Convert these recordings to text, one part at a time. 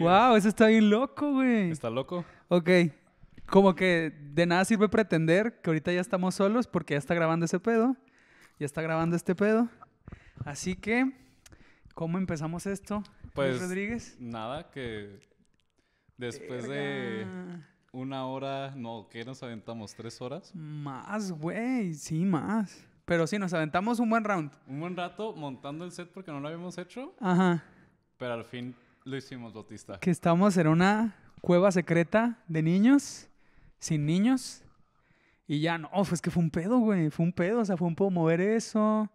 Wow, eso está bien loco, güey. Está loco. Ok. Como que de nada sirve pretender que ahorita ya estamos solos porque ya está grabando ese pedo. Ya está grabando este pedo. Así que, ¿cómo empezamos esto? Pues, Rodríguez. Nada, que después de una hora, no, ¿qué nos aventamos? ¿Tres horas? Más, güey, sí, más. Pero sí, nos aventamos un buen round. Un buen rato montando el set porque no lo habíamos hecho. Ajá. Pero al fin lo hicimos, Bautista. Que estamos en una cueva secreta de niños, sin niños. Y ya no, es que fue un pedo, güey. Fue un pedo, o sea, fue un poco mover eso,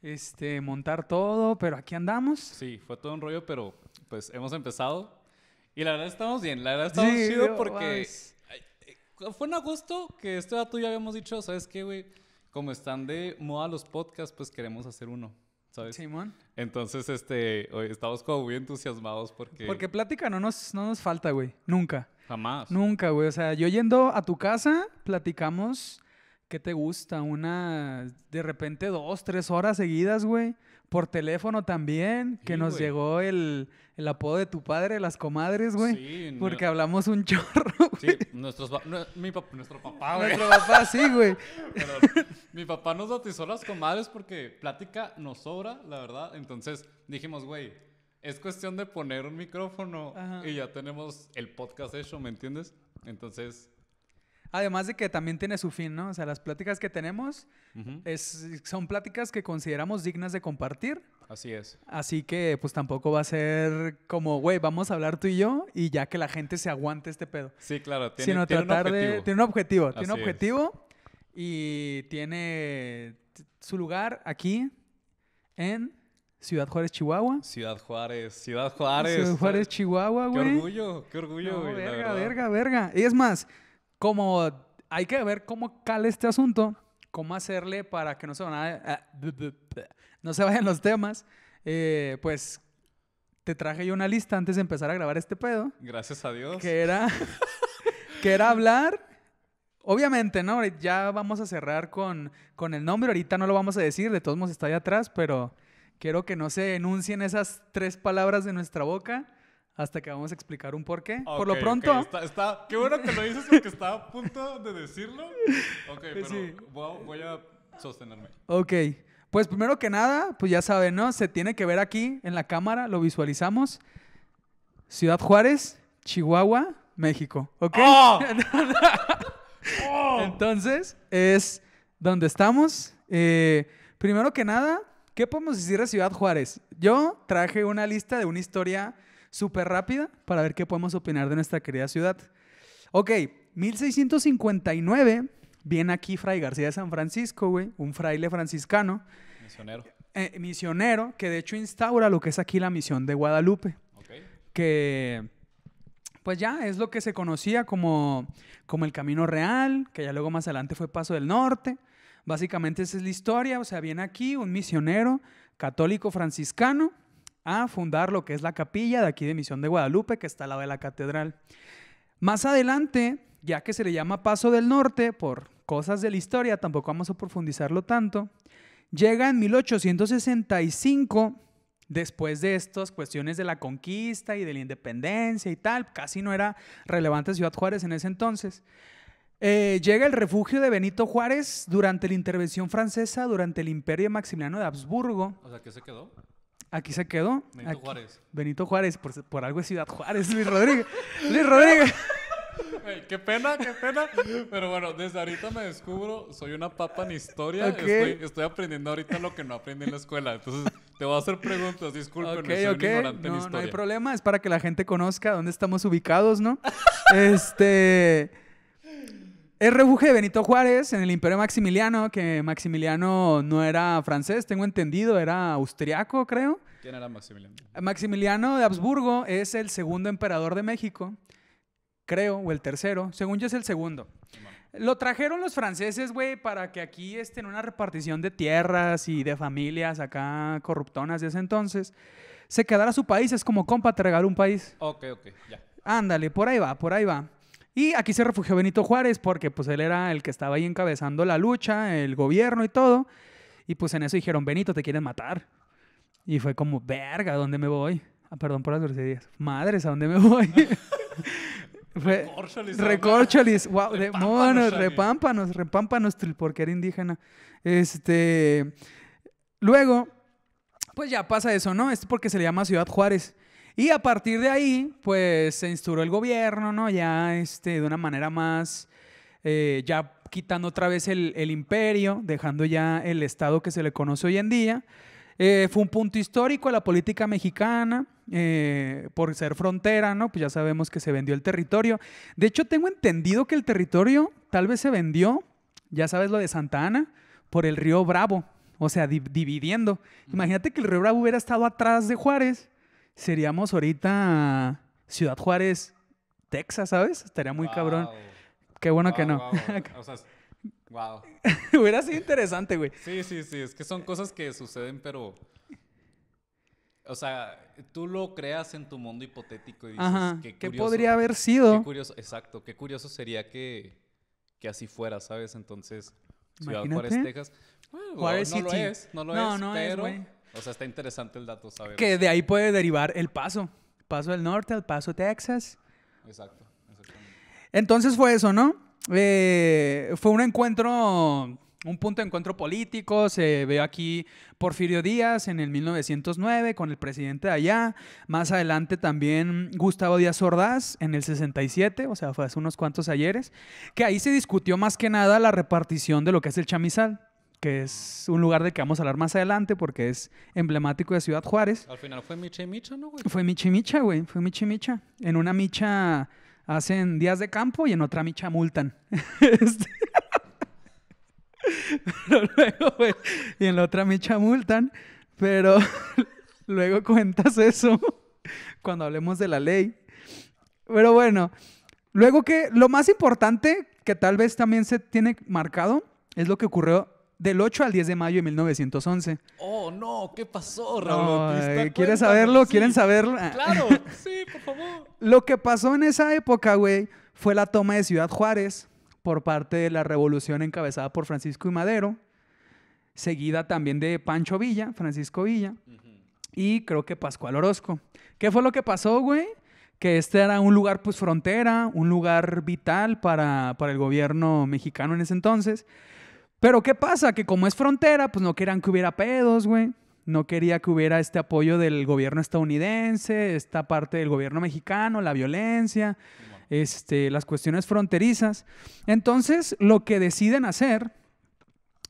este, montar todo, pero aquí andamos. Sí, fue todo un rollo, pero pues hemos empezado. Y la verdad estamos bien, la verdad estamos bien, porque eh, fue un agosto que este dato ya habíamos dicho, ¿sabes qué, güey? Como están de moda los podcasts, pues queremos hacer uno. Simón. Entonces, este, estamos como muy entusiasmados porque... Porque plática no nos, no nos falta, güey. Nunca. Jamás. Nunca, güey. O sea, yo yendo a tu casa, platicamos, ¿qué te gusta? Una, de repente, dos, tres horas seguidas, güey por teléfono también, que nos llegó el, apodo de tu padre, las comadres, güey. Sí, porque hablamos un chorro. Sí, mi nuestro papá, güey. Nuestro papá, sí, güey. mi papá nos bautizó las comadres porque plática nos sobra, la verdad. Entonces dijimos, güey, es cuestión de poner un micrófono y ya tenemos el podcast hecho, ¿me entiendes? Entonces Además de que también tiene su fin, ¿no? O sea, las pláticas que tenemos es, son pláticas que consideramos dignas de compartir. Así es. Así que pues tampoco va a ser como, güey, vamos a hablar tú y yo y ya que la gente se aguante este pedo. Sí, claro, tiene, un objetivo. tiene un objetivo, tiene un objetivo y tiene su lugar aquí en Ciudad Juárez, Chihuahua. Ciudad Juárez, Ciudad Juárez. Ciudad Juárez, Chihuahua, güey. Qué orgullo, qué orgullo, güey. verga, verga, verga. Y es más, como hay que ver cómo cala este asunto, cómo hacerle para que no se, vayan los temas, eh, pues te traje yo una lista antes de empezar a grabar este pedo. Gracias a Dios. Que era, que hablar. Obviamente, ¿no? Ya vamos a cerrar con, con el nombre. Ahorita no lo vamos a decir, de todos modos está ahí atrás, pero quiero que no se enuncien esas tres palabras de nuestra boca hasta que vamos a explicar un porqué. Por lo pronto. qué bueno que lo dices porque estaba a punto de decirlo. Ok, pero voy, a, sostenerme. Ok. Pues primero que nada, pues ya saben, ¿no? Se tiene que ver aquí en la cámara, lo visualizamos. Ciudad Juárez, Chihuahua, México. ¿Ok? ¡Oh! ¡Oh! Entonces, es donde estamos. Eh, primero que nada, ¿qué podemos decir de Ciudad Juárez? Yo traje una lista de una historia súper rápida para ver qué podemos opinar de nuestra querida ciudad. Ok, 1659 viene aquí Fray García de San Francisco, un fraile franciscano. Misionero. Eh, misionero, que de hecho instaura lo que es aquí la misión de Guadalupe. Que pues ya es lo que se conocía como, como el Camino Real, que ya luego más adelante fue Paso del Norte. Básicamente esa es la historia, o sea, viene aquí un misionero católico franciscano a fundar lo que es la capilla de aquí de Misión de Guadalupe, que está al lado de la catedral. Más adelante, ya que se le llama Paso del Norte por cosas de la historia, tampoco vamos a profundizarlo tanto, llega en 1865, después de estas cuestiones de la conquista y de la independencia y tal, casi no era relevante Ciudad Juárez en ese entonces. Eh, llega el refugio de Benito Juárez durante la intervención francesa, durante el imperio Maximiliano de Habsburgo. O sea, ¿qué se quedó? Aquí se quedó. Benito Juárez. Benito Juárez, por, algo es Ciudad Juárez, Luis Rodríguez. Luis Rodríguez. qué pena, qué pena. Pero bueno, desde ahorita me descubro, soy una papa en historia. Estoy, aprendiendo ahorita lo que no aprendí en la escuela. Entonces, te voy a hacer preguntas, Disculpen soy ignorante en historia. No hay problema, es para que la gente conozca dónde estamos ubicados, ¿no? este... Es refugio de Benito Juárez en el Imperio Maximiliano, que Maximiliano no era francés, tengo entendido, era austriaco, creo. ¿Quién era Maximiliano? Maximiliano de Habsburgo es el segundo emperador de México, creo, o el tercero. Según yo es el segundo. Lo trajeron los franceses, güey, para que aquí estén una repartición de tierras y de familias acá corruptonas de ese entonces. Se quedara su país, es como compa, te un país. Ok, ok, ya. Ándale, por ahí va, por ahí va. Y aquí se refugió Benito Juárez porque pues él era el que estaba ahí encabezando la lucha, el gobierno y todo. Y pues en eso dijeron, Benito, te quieren matar. Y fue como, verga, ¿a dónde me voy? Ah, perdón por las groserías. Madres, ¿a dónde me voy? fue, recorcholis. Recorcholis. Wow, repámpanos, repámpanos, porque era indígena. Este. Luego, pues ya pasa eso, ¿no? Es porque se le llama Ciudad Juárez. Y a partir de ahí, pues se instauró el gobierno, ¿no? Ya este, de una manera más, eh, ya quitando otra vez el, imperio, dejando ya el Estado que se le conoce hoy en día. Eh, fue un punto histórico a la política mexicana. Eh, por ser frontera, ¿no? Pues ya sabemos que se vendió el territorio. De hecho, tengo entendido que el territorio tal vez se vendió, ya sabes lo de Santa Ana, por el río Bravo, o sea, dividiendo. Imagínate que el río Bravo hubiera estado atrás de Juárez seríamos ahorita Ciudad Juárez, Texas, ¿sabes? Estaría muy cabrón. Qué bueno que no. O sea, wow. Hubiera sido interesante, güey. Sí, sí, sí. Es que son cosas que suceden, pero. O sea, tú lo creas en tu mundo hipotético y dices, Ajá. qué, ¿Qué podría haber sido? exacto, qué curioso sería que, que así fuera, ¿sabes? Entonces, Ciudad Juárez, Texas. no lo es, no lo es, pero o sea, está interesante el dato, saber. Que de ahí puede derivar el paso. Paso del norte, al paso Texas. Exacto, Entonces fue eso, ¿no? Eh, fue un encuentro, un punto de encuentro político. Se ve aquí Porfirio Díaz en el 1909 con el presidente de allá. Más adelante también Gustavo Díaz Ordaz en el 67, o sea, fue hace unos cuantos ayeres. Que ahí se discutió más que nada la repartición de lo que es el chamizal que es un lugar de que vamos a hablar más adelante porque es emblemático de Ciudad Juárez. Al final fue Micha y Micha, ¿no, güey? Fue Micha y Micha, güey. Fue Micha Micha. En una Micha hacen días de campo y en otra Micha multan. Este. y en la otra Micha multan, pero luego cuentas eso cuando hablemos de la ley. Pero bueno, luego que lo más importante que tal vez también se tiene marcado es lo que ocurrió del 8 al 10 de mayo de 1911. Oh, no, ¿qué pasó, Raúl? ¿Quieren saberlo? ¿Quieren saberlo? Claro, sí, por favor. Lo que pasó en esa época, güey, fue la toma de Ciudad Juárez por parte de la revolución encabezada por Francisco y Madero, seguida también de Pancho Villa, Francisco Villa, y creo que Pascual Orozco. ¿Qué fue lo que pasó, güey? que este era un lugar pues frontera, un lugar vital para, para, el gobierno mexicano en ese entonces, pero ¿qué pasa? Que como es frontera, pues no querían que hubiera pedos, güey. No quería que hubiera este apoyo del gobierno estadounidense, esta parte del gobierno mexicano, la violencia, este, las cuestiones fronterizas. Entonces, lo que deciden hacer,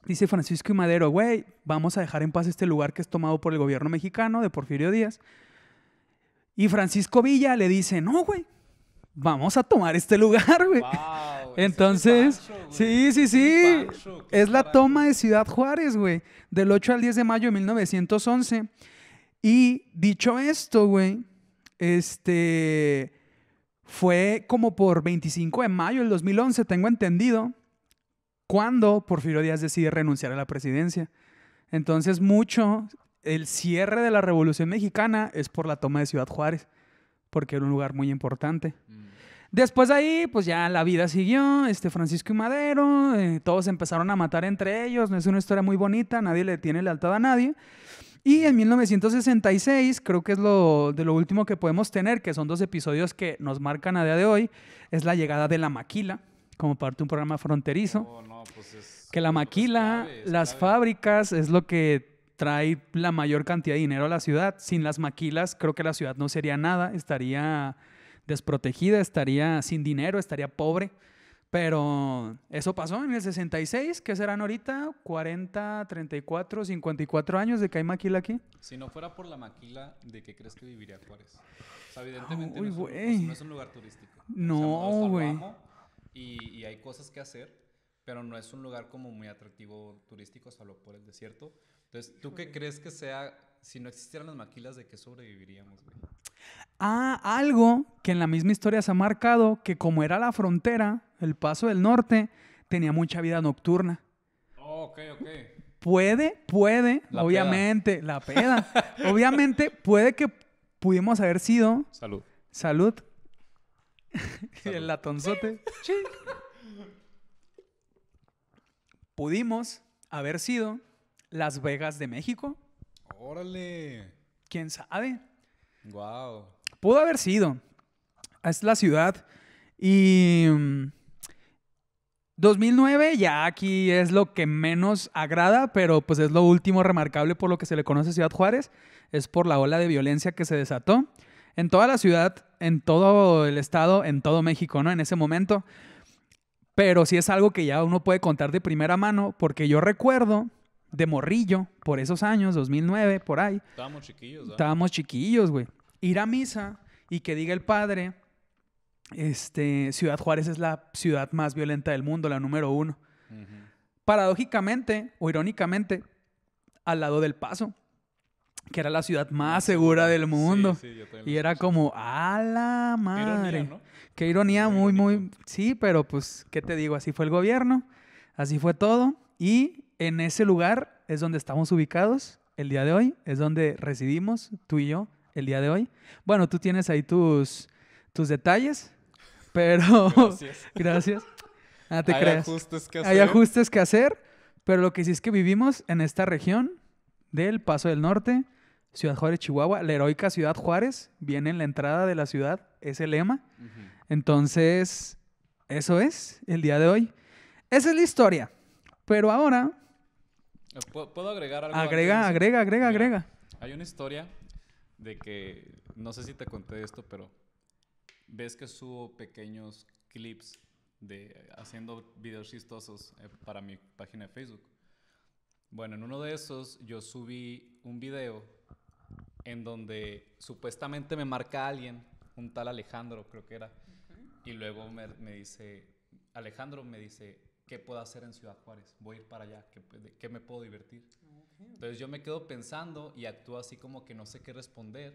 dice Francisco y Madero, güey, vamos a dejar en paz este lugar que es tomado por el gobierno mexicano de Porfirio Díaz. Y Francisco Villa le dice, no, güey, vamos a tomar este lugar, güey. Entonces, sí, sí, sí. Es la toma de Ciudad Juárez, güey, del 8 al 10 de mayo de 1911. Y dicho esto, güey, este fue como por 25 de mayo del 2011, tengo entendido, cuando Porfirio Díaz decide renunciar a la presidencia. Entonces, mucho el cierre de la Revolución Mexicana es por la toma de Ciudad Juárez, porque era un lugar muy importante. Mm. Después de ahí, pues ya la vida siguió, este Francisco y Madero, eh, todos empezaron a matar entre ellos, no es una historia muy bonita, nadie le tiene lealtad a nadie. Y en 1966, creo que es lo de lo último que podemos tener, que son dos episodios que nos marcan a día de hoy, es la llegada de la maquila, como parte de un programa fronterizo. Oh, pues que la pues maquila, las fábricas, es lo que trae la mayor cantidad de dinero a la ciudad. Sin las maquilas, creo que la ciudad no sería nada, estaría desprotegida, estaría sin dinero, estaría pobre. Pero eso pasó en el 66, que serán ahorita 40, 34, 54 años de que hay maquila aquí. Si no fuera por la maquila, ¿de qué crees que viviría Juárez? O sea, evidentemente no, es un, lugar turístico. No, güey. y, y hay cosas que hacer, pero no es un lugar como muy atractivo turístico, solo por el desierto. Entonces, ¿tú qué crees que sea, si no existieran las maquilas, de qué sobreviviríamos, güey? a algo que en la misma historia se ha marcado, que como era la frontera, el paso del norte, tenía mucha vida nocturna. Oh, ok, ok. Puede, puede, obviamente, la peda. obviamente, puede que pudimos haber sido. Salud. Salud. el latonzote. Sí. pudimos haber sido Las Vegas de México. Órale. ¿Quién sabe? Wow. Pudo haber sido. Es la ciudad. Y 2009 mm, ya aquí es lo que menos agrada, pero pues es lo último remarcable por lo que se le conoce a Ciudad Juárez. Es por la ola de violencia que se desató en toda la ciudad, en todo el estado, en todo México, ¿no? En ese momento. Pero sí es algo que ya uno puede contar de primera mano, porque yo recuerdo de morrillo, por esos años, 2009, por ahí. Estábamos chiquillos, ¿ah? Estábamos chiquillos, güey ir a misa y que diga el padre, este, Ciudad Juárez es la ciudad más violenta del mundo, la número uno. Paradójicamente o irónicamente, al lado del paso, que era la ciudad más segura del mundo. y era como, a la madre. Qué ironía, muy, muy, muy... Sí, pero pues, ¿qué te digo? Así fue el gobierno, así fue todo. Y en ese lugar es donde estamos ubicados el día de hoy, es donde residimos tú y yo el día de hoy. Bueno, tú tienes ahí tus, tus detalles, pero... Gracias. Ah, te Hay ajustes que hacer. Hay ajustes que hacer, pero lo que sí es que vivimos en esta región del Paso del Norte, Ciudad Juárez, Chihuahua, la heroica Ciudad Juárez, viene en la entrada de la ciudad, es el lema. Entonces, eso es el día de hoy. Esa es la historia. Pero ahora... Eh, ¿Puedo agregar algo? Agrega, agrega, agrega, agrega. Hay una historia de que, no sé si te conté esto, pero ves que subo pequeños clips de haciendo videos chistosos eh, para mi página de Facebook. Bueno, en uno de esos yo subí un video en donde supuestamente me marca alguien, un tal Alejandro creo que era, y luego me, dice, Alejandro me dice, ¿qué puedo hacer en Ciudad Juárez? Voy a ir para allá, ¿qué, me puedo divertir? Ah. Entonces yo me quedo pensando y actúo así como que no sé qué responder.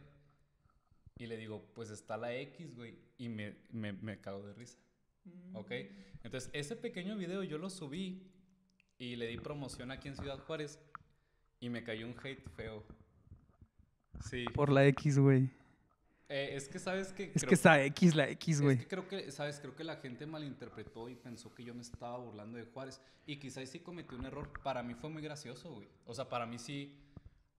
Y le digo, pues está la X, güey. Y me, me, cago de risa. Mm. ¿Ok? Entonces ese pequeño video yo lo subí y le di promoción aquí en Ciudad Juárez. Y me cayó un hate feo. Sí. Por la X, güey. Eh, es que sabes que... Es que está X la X, güey. Es creo que, sabes, creo que la gente malinterpretó y pensó que yo me estaba burlando de Juárez. Y quizás sí cometí un error. Para mí fue muy gracioso, güey. O sea, para mí sí...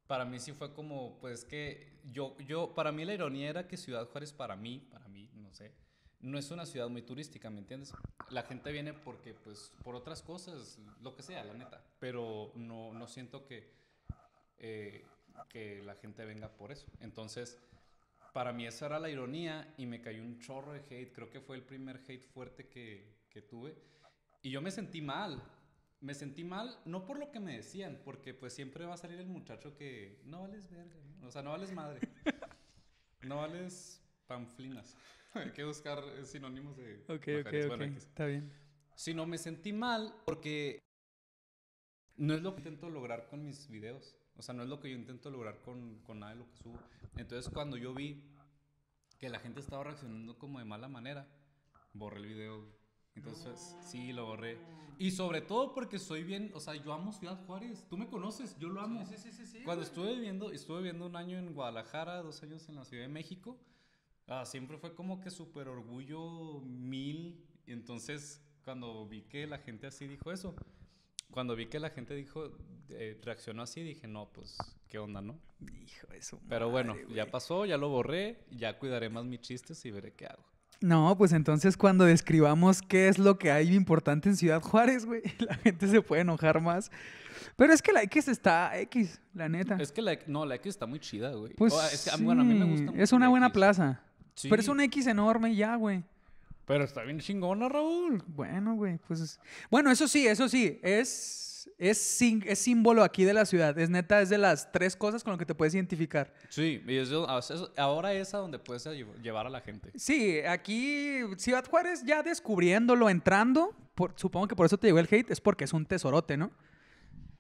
Para mí sí fue como, pues que yo, yo, para mí la ironía era que Ciudad Juárez, para mí, para mí, no sé, no es una ciudad muy turística, ¿me entiendes? La gente viene porque, pues, por otras cosas, lo que sea, la neta. Pero no, no siento que, eh, que la gente venga por eso. Entonces, para mí esa era la ironía y me cayó un chorro de hate. Creo que fue el primer hate fuerte que, que tuve. Y yo me sentí mal. Me sentí mal, no por lo que me decían, porque pues siempre va a salir el muchacho que no vales verga, o sea, no vales madre, no vales panflinas. Hay que buscar eh, sinónimos de. Ok, ok, ok. Está bien. Sino me sentí mal porque no es lo que intento lograr con mis videos. O sea, no es lo que yo intento lograr con, con nada de lo que subo. Entonces, cuando yo vi que la gente estaba reaccionando como de mala manera, borré el video. Entonces, sí, lo borré. Y sobre todo porque soy bien, o sea, yo amo Ciudad Juárez. Tú me conoces, yo lo amo. Sí, sí, sí, sí Cuando estuve viviendo, estuve viviendo un año en Guadalajara, dos años en la Ciudad de México, ah, siempre fue como que súper orgullo mil. entonces, cuando vi que la gente así dijo eso, cuando vi que la gente dijo, eh, reaccionó así, y dije, no, pues, ¿qué onda, no? Hijo eso Pero bueno, ya pasó, ya lo borré, ya cuidaré más mis chistes y veré qué hago. No, pues entonces cuando describamos qué es lo que hay importante en Ciudad Juárez, güey, la gente se puede enojar más. Pero es que la X está X, la neta. Es que la, no, la X está muy chida, güey. Pues es bueno, a mí me gusta Es una buena plaza. Pero es un X enorme ya, güey. Pero está bien chingona, Raúl. Bueno, güey, pues... Bueno, eso sí, eso sí, es es, símbolo aquí de la ciudad. Es neta, es de las tres cosas con las que te puedes identificar. Sí, y ahora es a donde puedes llevar a la gente. Sí, aquí Ciudad Juárez ya descubriéndolo, entrando, supongo que por eso te llegó el hate, es porque es un tesorote, ¿no?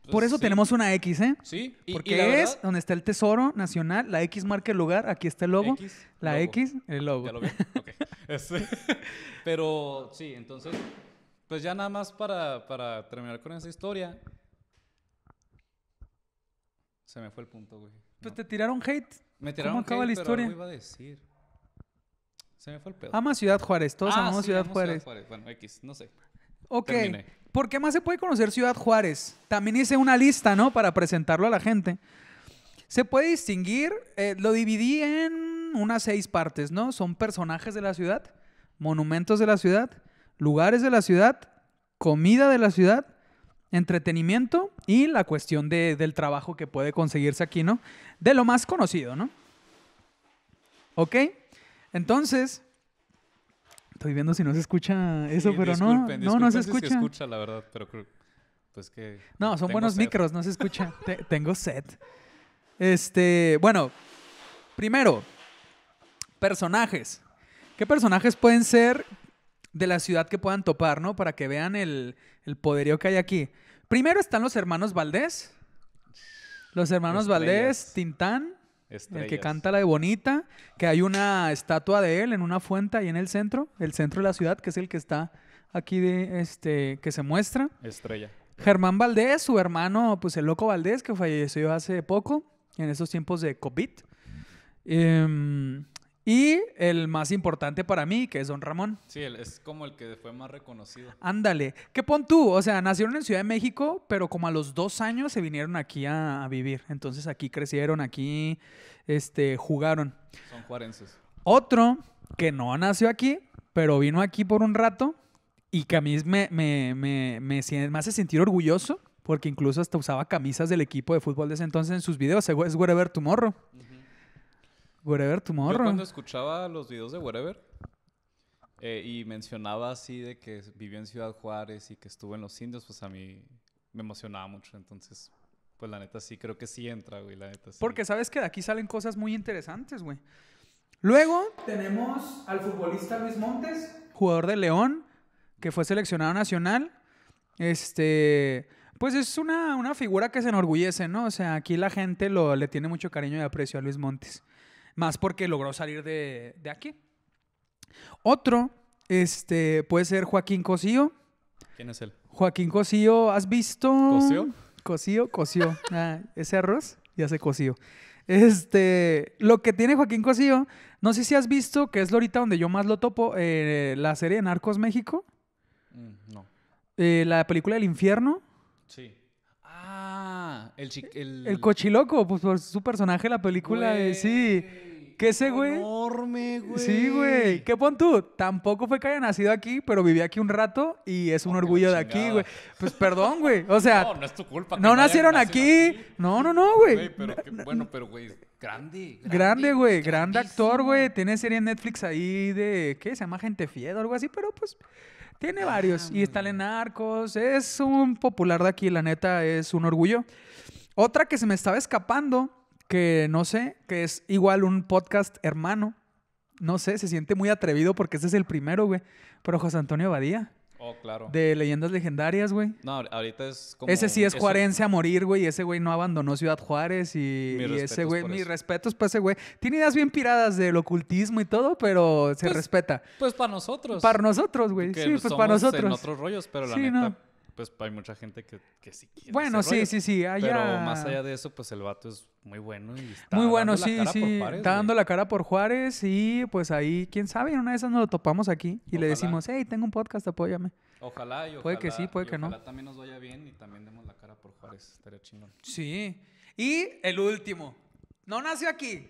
por pues eso tenemos una X, ¿eh? Sí. Porque es donde está el Tesoro Nacional, la X marca el lugar, aquí está el logo, la X, el logo. Ya lo vi. Este, pero sí, entonces pues ya nada más para, terminar con esa historia. Se me fue el punto, güey. Pues te tiraron hate. Me tiraron ¿Cómo acaba hate, la historia? iba a decir. Se me fue el pedo. Ama Ciudad Juárez. Todos ah, amamos Ciudad, Juárez. Bueno, X, no sé. Ok. ¿Por qué más se puede conocer Ciudad Juárez? También hice una lista, ¿no? Para presentarlo a la gente. Se puede distinguir, eh, lo dividí en unas seis partes, ¿no? Son personajes de la ciudad, monumentos de la ciudad, lugares de la ciudad, comida de la ciudad, entretenimiento y la cuestión del trabajo que puede conseguirse aquí, ¿no? De lo más conocido, ¿no? ¿Ok? Entonces, estoy viendo si no se escucha eso, pero no, no, se escucha. se escucha, la verdad, pero creo, pues que... No, son buenos micros, no se escucha. tengo set. Este, bueno, primero, personajes. ¿Qué personajes pueden ser de la ciudad que puedan topar, ¿no? Para que vean el, el poderío que hay aquí. Primero están los hermanos Valdés. Los hermanos Valdés, Tintán, el que canta la de Bonita, que hay una estatua de él en una fuente ahí en el centro, el centro de la ciudad, que es el que está aquí de este que se muestra. Estrella. Germán Valdés, su hermano, pues el loco Valdés, que falleció hace poco, en esos tiempos de COVID. Em, y el más importante para mí, que es Don Ramón. Sí, es como el que fue más reconocido. Ándale. ¿Qué pon tú? O sea, nacieron en Ciudad de México, pero como a los dos años se vinieron aquí a, vivir. Entonces aquí crecieron, aquí este, jugaron. Son juarenses. Otro que no nació aquí, pero vino aquí por un rato y que a mí me, me, me, me, hace sentir orgulloso, porque incluso hasta usaba camisas del equipo de fútbol de ese entonces en sus videos. Es Wherever Tomorrow tu Yo cuando escuchaba los videos de Whatever eh, y mencionaba así de que vivió en Ciudad Juárez y que estuvo en los indios, pues a mí me emocionaba mucho. Entonces, pues la neta sí, creo que sí entra, güey, la neta sí. Porque sabes que de aquí salen cosas muy interesantes, güey. Luego tenemos al futbolista Luis Montes, jugador de León, que fue seleccionado nacional. Este, pues es una, una figura que se enorgullece, ¿no? O sea, aquí la gente lo, le tiene mucho cariño y aprecio a Luis Montes más porque logró salir de, aquí. Otro, este, puede ser Joaquín Cosío. ¿Quién es él? Joaquín Cosío, ¿has visto? ¿Cosío? Cosío, Cosío. Ah, ese arroz ya se coció. Este, lo que tiene Joaquín Cosío, no sé si has visto, que es ahorita donde yo más lo topo, eh, la serie de Narcos México. Mm, no. Eh, la película del Infierno. Sí. Ah, ¿Eh? el, cochiloco, pues por su personaje la película. sí. ¿Qué ese güey? Enorme, güey. Sí, güey. ¿Qué pon tú? Tampoco fue que haya nacido aquí, pero viví aquí un rato y es un orgullo de aquí, güey. Pues perdón, güey. O sea. No, no es tu culpa. no nacieron aquí. No, no, no, güey. pero bueno, pero, güey, grande. Grande, güey. Grande actor, güey. Tiene serie en Netflix ahí de. ¿Qué? Se llama Gente Fiel o algo así, pero pues. Tiene varios. Ah, y está en Narcos. Es un popular de aquí, la neta, es un orgullo. Otra que se me estaba escapando, que no sé, que es igual un podcast hermano. No sé, se siente muy atrevido porque ese es el primero, güey. Pero José Antonio Badía. Oh, claro. De leyendas legendarias, güey. No, ahorita es como. Ese sí es juarense a morir, güey. y Ese güey no abandonó Ciudad Juárez y, ese güey, mis respetos para ese güey. Tiene ideas bien piradas del ocultismo y todo, pero se pues, respeta. Pues para nosotros. Para nosotros, güey. Sí, pues para nosotros. En otros rollos, pero la sí, neta. No pues hay mucha gente que, que sí quiere. Bueno, sí, sí, sí. Allá... Pero más allá de eso, pues el vato es muy bueno y está Muy bueno, sí, sí. está dando la cara por Juárez y pues ahí, quién sabe, una de esas nos lo topamos aquí y le decimos, hey, tengo un podcast, apóyame. Ojalá y Puede que sí, puede que ojalá también nos vaya bien y también demos la cara por Juárez. Estaría chingón. Sí. Y el último. No nació aquí,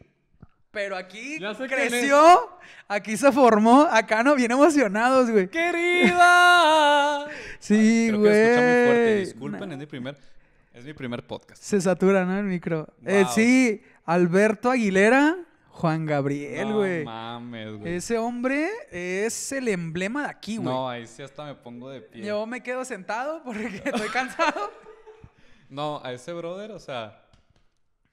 pero aquí creció, aquí se formó, acá no, bien emocionados, güey. ¡Querida! sí, Creo güey. Que escucha muy fuerte, disculpen, es mi primer, es mi primer podcast. Se satura, ¿no? El micro. Eh, sí, Alberto Aguilera, Juan Gabriel, güey. No mames, güey. Ese hombre es el emblema de aquí, güey. No, ahí sí hasta me pongo de pie. Yo me quedo sentado porque estoy cansado. no, a ese brother, o sea.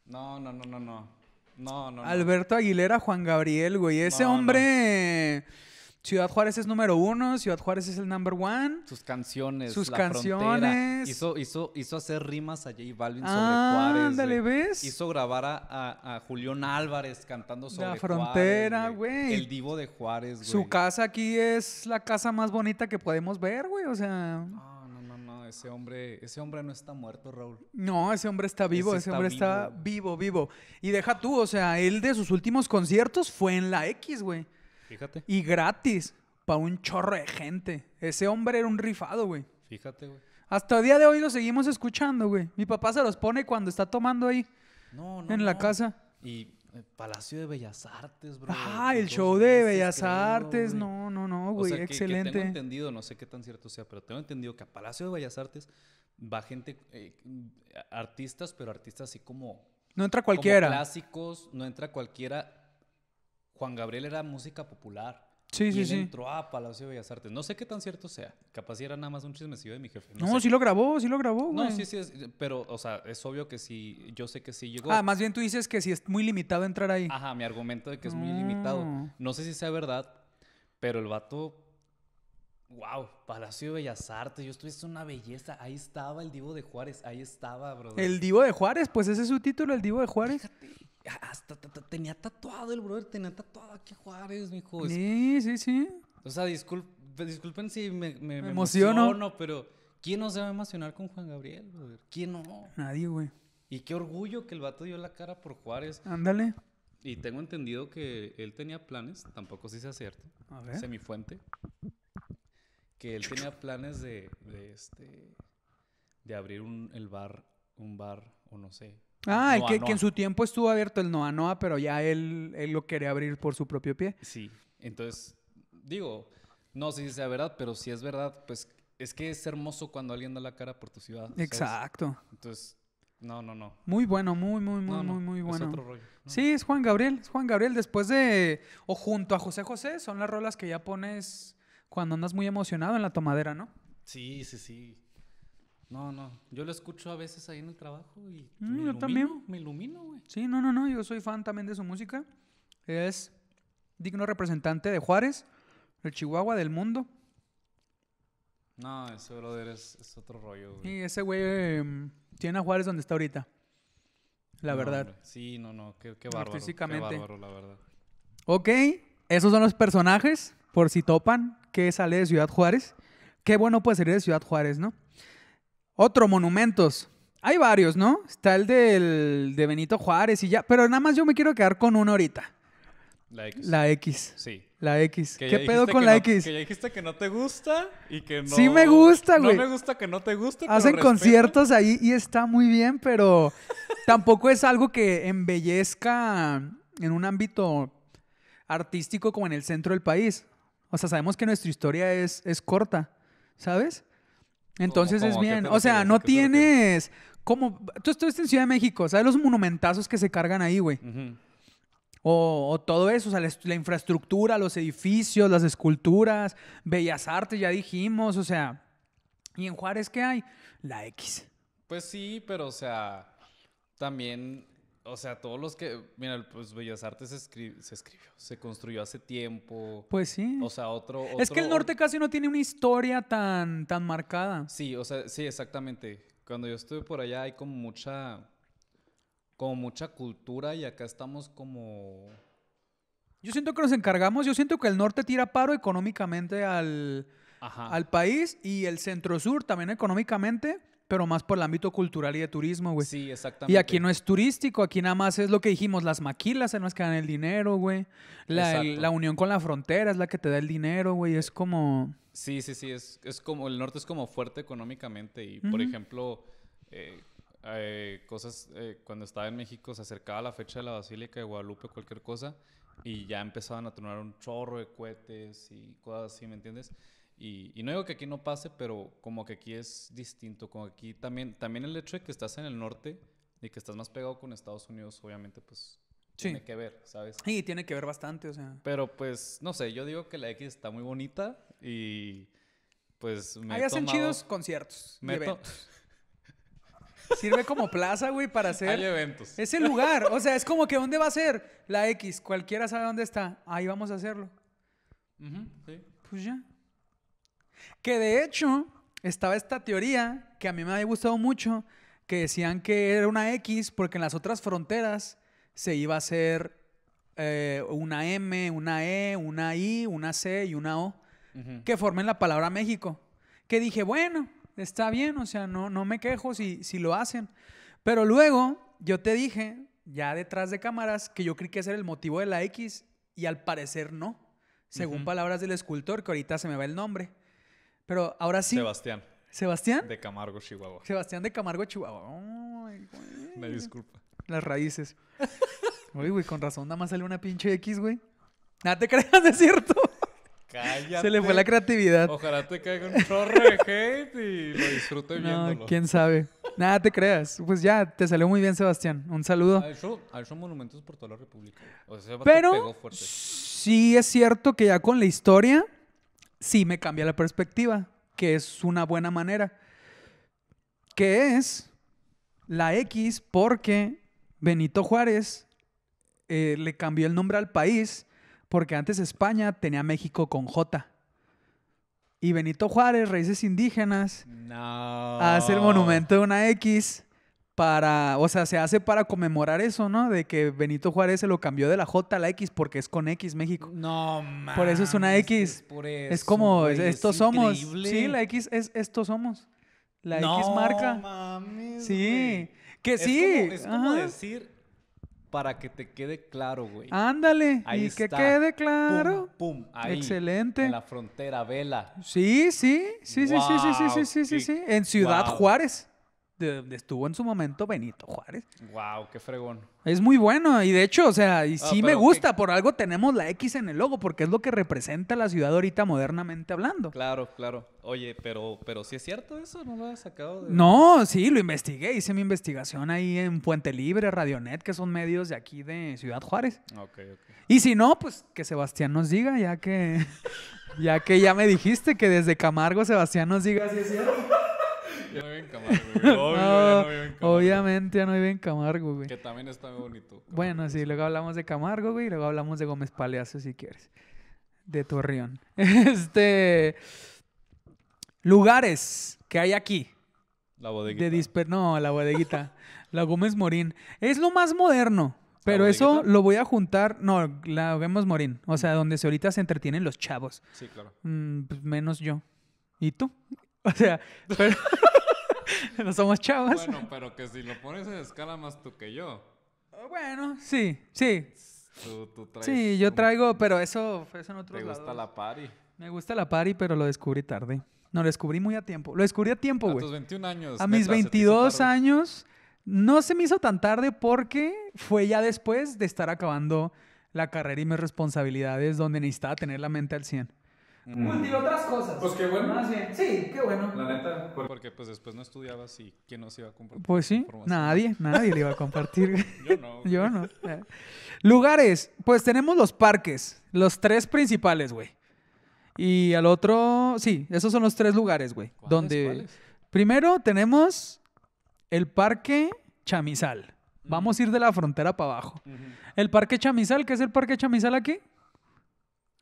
No, no, no, no, no. No, no. no. Alberto Aguilera, Juan Gabriel, güey. Ese hombre. Ciudad Juárez es número uno, Ciudad Juárez es el number one. Sus canciones. Sus la canciones. Frontera. Hizo, hizo, hacer rimas a J Balvin sobre ah, Juárez. Ándale, ¿ves? Hizo grabar a, a, Julián Álvarez cantando sobre La frontera, güey. El divo de Juárez, güey. Su casa aquí es la casa más bonita que podemos ver, güey. O sea. Ah, ese hombre, ese hombre no está muerto, Raúl. No, ese hombre está vivo, ese, hombre está vivo, vivo. Y deja tú, o sea, él de sus últimos conciertos fue en la X, güey. Fíjate. Y gratis, para un chorro de gente. Ese hombre era un rifado, güey. Fíjate, güey. Hasta el día de hoy lo seguimos escuchando, güey. Mi papá se los pone cuando está tomando ahí. En la casa. Y Palacio de Bellas Artes, bro. Ah, el show de Bellas Artes. no, no, no, güey. excelente. tengo entendido, no sé qué tan cierto sea, pero tengo entendido que a Palacio de Bellas Artes va gente, eh, artistas, pero artistas así como. No entra cualquiera. clásicos, no entra cualquiera. Juan Gabriel era música popular. Sí, sí, entró a ah, Palacio de Bellas Artes. No sé qué tan cierto sea. Capaz si era nada más un chismecillo de mi jefe. No, sí lo grabó, sí lo grabó. No, sí, sí. pero, o sea, es obvio que sí. Yo sé que sí llegó. Ah, más bien tú dices que sí es muy limitado entrar ahí. Ajá, mi argumento de que es muy ah. limitado. No sé si sea verdad, pero el vato. Wow, Palacio de Bellas Artes, yo estuve es una belleza. Ahí estaba el Divo de Juárez, ahí estaba, bro. El Divo de Juárez, pues ese es su título, el Divo de Juárez tenía tatuado el brother, tenía tatuado aquí Juárez, mijo. Sí, sí, sí. O sea, disculpen si me, emociono. No, no, pero ¿quién no se va a emocionar con Juan Gabriel, ¿Quién no? Nadie, güey. Y qué orgullo que el vato dio la cara por Juárez. Ándale. Y tengo entendido que él tenía planes, tampoco sí se acierta. A ver. Semifuente. Que él tenía planes de, de este de abrir un el bar, un bar, o no sé, Ah, que, en su tiempo estuvo abierto el Noa Noa, pero ya él, él lo quería abrir por su propio pie. Sí, entonces, digo, no sé si sea verdad, pero si es verdad, pues es que es hermoso cuando alguien da la cara por tu ciudad. Exacto. Entonces, no, no, no. Muy bueno, muy, muy, muy, muy, muy bueno. Es otro rollo, Sí, es Juan Gabriel, es Juan Gabriel. Después de, o junto a José José, son las rolas que ya pones cuando andas muy emocionado en la tomadera, ¿no? Sí, sí, sí. No, no. Yo lo escucho a veces ahí en el trabajo y mm, me ilumino, también. Me ilumino, güey. Sí, no, no, no. Yo soy fan también de su música. Es digno representante de Juárez, el Chihuahua del mundo. No, ese brother es, otro rollo, güey. Y ese güey em, tiene a Juárez donde está ahorita. La verdad. Sí, no, no. Qué, bárbaro. Qué bárbaro, la verdad. Ok. Esos son los personajes, por si topan, que sale de Ciudad Juárez. Qué bueno puede salir de Ciudad Juárez, ¿no? Otro, monumentos. Hay varios, ¿no? Está el del, de Benito Juárez y ya, pero nada más yo me quiero quedar con uno ahorita. La X. La X. Sí. La X. ¿Qué pedo con la X? Que ya dijiste que no te gusta y que no. Sí me gusta, güey. No me gusta que no te guste. Hacen conciertos ahí y está muy bien, pero tampoco es algo que embellezca en un ámbito artístico como en el centro del país. O sea, sabemos que nuestra historia es, es corta, ¿sabes? Entonces es bien, o sea, no tienes como tú estuviste en Ciudad de México, ¿sabes los monumentazos que se cargan ahí, güey? o, todo eso, o sea, la, infraestructura, los edificios, las esculturas, bellas artes, ya dijimos, o sea, ¿y en Juárez qué hay? La X. Pues sí, pero o sea, también o sea, todos los que, mira, pues Bellas Artes se, escribió, se construyó hace tiempo. Pues sí. O sea, otro... es que el norte casi no tiene una historia tan, tan marcada. Sí, o sea, sí, exactamente. Cuando yo estuve por allá hay como mucha, como mucha cultura y acá estamos como... Yo siento que nos encargamos, yo siento que el norte tira paro económicamente al, al país y el centro-sur también económicamente pero más por el ámbito cultural y de turismo, güey. Sí, exactamente. Y aquí no es turístico, aquí nada más es lo que dijimos, las maquilas se nos dan el dinero, güey. La, la unión con la frontera es la que te da el dinero, güey. Es como... Sí, sí, sí, es, es como, el norte es como fuerte económicamente y, por ejemplo, eh, eh, cosas, eh, cuando estaba en México se acercaba la fecha de la Basílica de Guadalupe o cualquier cosa y ya empezaban a tronar un chorro de cohetes y cosas así, ¿me entiendes? Y, no digo que aquí no pase, pero como que aquí es distinto, como aquí también, también el hecho de que estás en el norte y que estás más pegado con Estados Unidos, obviamente, pues tiene que ver, ¿sabes? Sí, tiene que ver bastante, o sea. Pero pues, no sé, yo digo que la X está muy bonita y pues me Ahí hacen chidos conciertos. eventos. Sirve como plaza, güey, para hacer. Hay eventos. Es lugar. O sea, es como que ¿dónde va a ser? La X. Cualquiera sabe dónde está. Ahí vamos a hacerlo. sí. Pues ya. Que de hecho, estaba esta teoría que a mí me había gustado mucho, que decían que era una X porque en las otras fronteras se iba a hacer eh, una M, una E, una I, una C y una O, que formen la palabra México. Que dije, bueno, está bien, o sea, no, no me quejo si, lo hacen. Pero luego yo te dije, ya detrás de cámaras, que yo creí que ese era el motivo de la X y al parecer no, según palabras del escultor, que ahorita se me va el nombre. Pero ahora sí. Sebastián. ¿Sebastián? De Camargo, Chihuahua. Sebastián de Camargo, Chihuahua. Me disculpa. Las raíces. Uy, güey, con razón, nada más sale una pinche X, güey. Nada te creas, es cierto. Cállate. Se le fue la creatividad. Ojalá te caiga un chorro de hate y lo disfrute no, viéndolo. quién sabe. Nada te creas. Pues ya, te salió muy bien, Sebastián. Un saludo. Hay monumentos por toda la República. O sea, Pero pegó fuerte. sí es cierto que ya con la historia sí me cambia la perspectiva, que es una buena manera, que es la X porque Benito Juárez eh, le cambió el nombre al país porque antes España tenía México con J. Y Benito Juárez, raíces indígenas, hace el monumento de una X para, o sea, se hace para conmemorar eso, ¿no? De que Benito Juárez se lo cambió de la J a la X porque es con X México. No, mames. Por eso es una X. Es, como, estos somos. Sí, la X es estos somos. La X marca. sí. Que sí. es como decir para que te quede claro, güey. Ándale. Ahí y que quede claro. Pum, Excelente. En la frontera, vela. Sí, sí. Sí, sí, sí, sí, sí, sí, sí, sí. En Ciudad Juárez estuvo en su momento Benito Juárez. Wow, qué fregón. Es muy bueno y de hecho, o sea, y ah, sí me gusta, por algo tenemos la X en el logo porque es lo que representa la ciudad ahorita modernamente hablando. Claro, claro. Oye, pero pero si ¿sí es cierto eso, no lo has sacado de... No, sí, lo investigué, hice mi investigación ahí en Puente Libre, Radionet, que son medios de aquí de Ciudad Juárez. Ok, ok. Y si no, pues que Sebastián nos diga, ya que ya que ya me dijiste que desde Camargo Sebastián nos diga si es cierto no Obviamente ya no hay en Camargo, güey. Que también está muy bonito. Bueno, sí, luego hablamos de Camargo, güey, y luego hablamos de Gómez Paleazo, si quieres. De Torreón. Este. Lugares que hay aquí. La bodeguita. De No, la bodeguita. la Gómez Morín. Es lo más moderno. Pero eso lo voy a juntar, no, la Gómez Morín, o sea, mm. donde se ahorita se entretienen los chavos. Sí, claro. Mm, pues, menos yo. ¿Y tú? O sea, no somos chavos Bueno, pero que si lo pones en escala más tú que yo. Oh, bueno, sí, sí. sí, yo traigo, pero eso eso en otro lado. Me gusta la party. Me gusta la party, pero lo descubrí tarde. No, lo descubrí muy a tiempo. Lo descubrí a tiempo, güey. A tus 21 años. A mis 22 años no se me hizo tan tarde porque fue ya después de estar acabando la carrera y mis responsabilidades donde necesitaba tener la mente al 100 multi pues, otras cosas. Pues qué bueno. Ah, sí, qué bueno. La neta. Porque, pues después no estudiabas y ¿quién nos iba a compartir? Pues sí, nadie, nadie le iba a compartir. Yo no. Yo no. Lugares, pues tenemos los parques, los tres principales, güey. Y al otro, sí, esos son los tres lugares, güey. donde primero tenemos el parque Chamizal. Vamos a ir de la frontera para abajo. El Parque Chamizal, ¿qué es el Parque Chamizal aquí?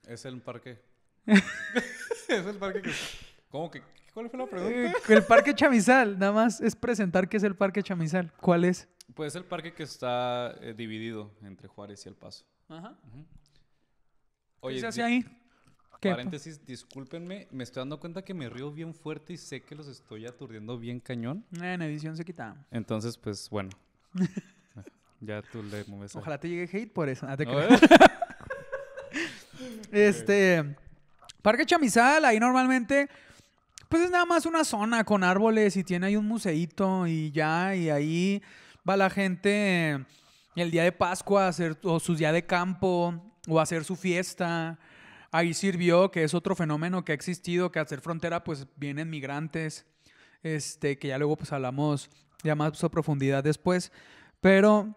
Es el parque es el parque que... que? ¿Cuál fue la eh, pregunta? el parque Chamizal, nada más es presentar qué es el parque Chamizal. ¿Cuál es? Pues el parque que está eh, dividido entre Juárez y El Paso. Ajá. Oye, ¿Qué se hace ahí? Paréntesis, discúlpenme, me estoy dando cuenta que me río bien fuerte y sé que los estoy aturdiendo bien cañón. Eh, en edición se quita. Entonces, pues bueno. ya tú le mueves. Ojalá te llegue hate por eso. Ah, este. Parque Chamizal, ahí normalmente, pues es nada más una zona con árboles y tiene ahí un museito y ya, y ahí va la gente el día de Pascua a hacer, o su día de campo, o a hacer su fiesta. Ahí sirvió, que es otro fenómeno que ha existido, que hacer frontera, pues vienen migrantes, este, que ya luego pues hablamos ya más a profundidad después, pero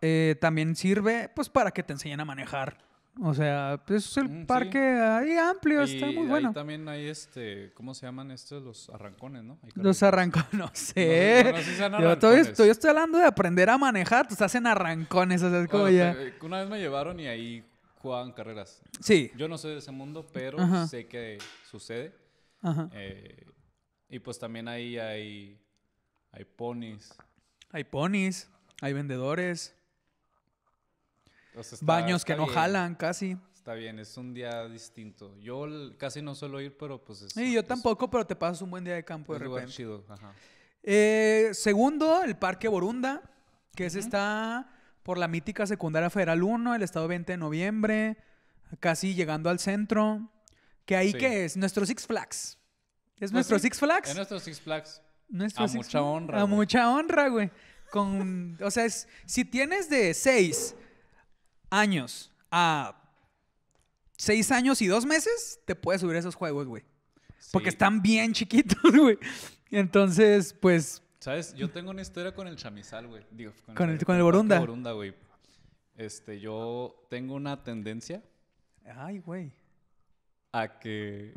eh, también sirve pues para que te enseñen a manejar o sea, pues, es el mm, parque ahí amplio, está muy bueno. también hay este, ¿cómo se llaman estos? Los arrancones, ¿no? Los arrancones, no sé. yo, estoy, estoy, hablando de aprender a manejar, tú pues, hacen arrancones, o sea, es como ya. Eh, una vez me llevaron y ahí jugaban carreras. Sí. Yo no soy de ese mundo, pero sé que sucede. Ajá. Eh, y pues también ahí hay, hay ponis. Hay ponis, hay vendedores. Baños que no jalan casi. Está bien, es un día distinto. Yo casi no suelo ir, pero pues Sí, yo tampoco, pero te pasas un buen día de campo de repente. Ajá. Eh, segundo, el Parque Borunda, que está por la mítica secundaria Federal 1, el estado 20 de noviembre, casi llegando al centro. Que ahí que es nuestro ah, Six Flags. ¿Es nuestro Six Flags? Es nuestro Six Flags. a mucha honra. A mucha honra, güey. Con, o sea, si tienes de seis años a seis años y dos meses, te puedes subir esos juegos, güey. Porque están bien chiquitos, güey. Entonces, pues... ¿Sabes? Yo tengo una historia con el chamizal, güey. con, el, con el, borunda. güey. Este, yo tengo una tendencia... Ay, güey. A que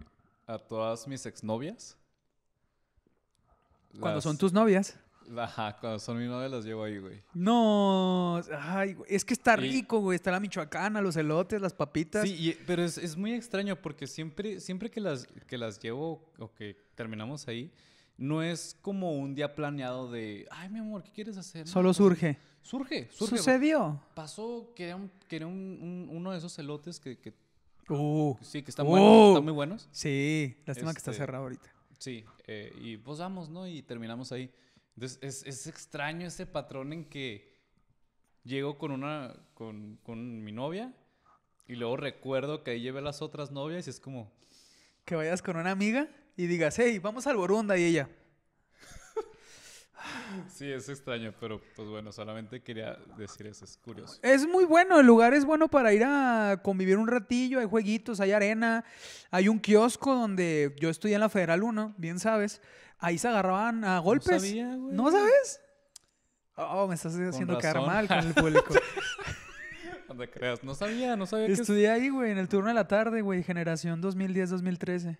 a todas mis exnovias... Cuando son tus novias. Ajá, cuando son mi novia las llevo ahí, güey. No, ay, es que está rico, güey. Está la michoacana, los elotes, las papitas. Sí, pero es, muy extraño porque siempre, siempre que, las, que las llevo o que terminamos ahí, no es como un día planeado de, ay, mi amor, ¿qué quieres hacer? Solo surge. Surge, surge. Sucedió. Pasó que era, un- que un- uno de esos elotes que, que- uh. sí, que están buenos, uh. muy buenos. sí, lástima que está este, cerrado ahorita. Sí, eh, y pues vamos, ¿no? Y terminamos ahí. Entonces, es, extraño ese patrón en que llego con una, con, con mi novia y luego recuerdo que ahí llevé las otras novias y es como... Que vayas con una amiga y digas, hey, vamos al Borunda y ella. Sí, es extraño, pero pues bueno, solamente quería decir eso, es curioso. Es muy bueno, el lugar es bueno para ir a convivir un ratillo, hay jueguitos, hay arena, hay un kiosco donde yo estudié en la Federal 1, bien sabes, ahí se agarraban a golpes. No, sabía, güey. ¿No sabes? Oh, me estás haciendo quedar mal con el público. no creas, no sabía, no sabía. que... Estudié ahí, güey, en el turno de la tarde, güey, generación 2010-2013.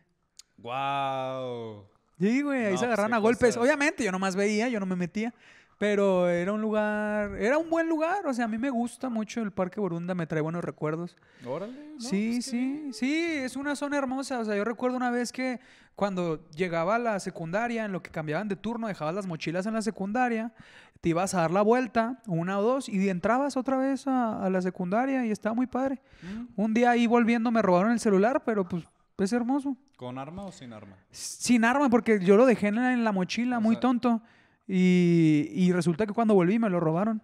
¡Wow! Sí, güey, ahí se pues, agarraron a golpes. Obviamente, yo nomás veía, yo no me metía. Pero era un lugar, era un buen lugar. O sea, a mí me gusta mucho el Parque Borunda, me trae buenos recuerdos. Órale. sí, pues sí, sí, es una zona hermosa. O sea, yo recuerdo una vez que cuando llegaba a la secundaria, en lo que cambiaban de turno, dejabas las mochilas en la secundaria, te ibas a dar la vuelta, una o dos, y entrabas otra vez a, la secundaria y estaba muy padre. Mm. Un día ahí volviendo me robaron el celular, pero pues es hermoso. ¿Con arma o sin arma? Sin arma, porque yo lo dejé en la, mochila, muy tonto. Y, resulta que cuando volví me lo robaron.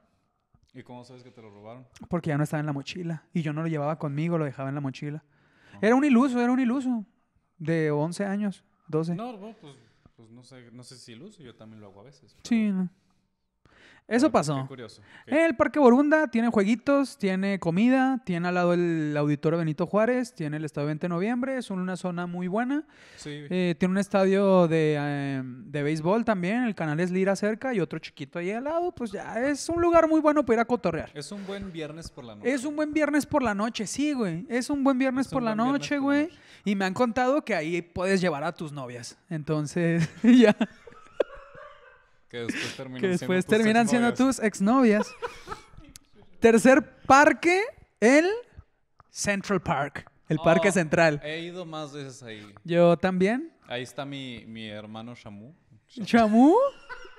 ¿Y cómo sabes que te lo robaron? Porque ya no estaba en la mochila. Y yo no lo llevaba conmigo, lo dejaba en la mochila. Ah. Era un iluso, era un iluso. De 11 años, 12. No, pues, pues no, sé, no sé si iluso, yo también lo hago a veces. Sí, no. Eso pasó. El Parque Borunda tiene jueguitos, tiene comida, tiene al lado el Auditorio Benito Juárez, tiene el Estadio 20 de Noviembre, es una zona muy buena. Eh, tiene un estadio eh, de, béisbol también, el canal es Lira cerca y otro chiquito ahí al lado. Pues ya es un lugar muy bueno para ir a cotorrear. Es un buen viernes por la noche. Es un buen viernes por la noche, sí, güey. Es un buen viernes por la noche, güey. Y me han contado que ahí puedes llevar a tus novias. Entonces, ya. Que después terminan, siendo, tus exnovias. Tercer parque, el Central Park. El parque oh, central. He ido más veces ahí. Yo también. Ahí está mi, mi hermano Shamu. ¿Shamu?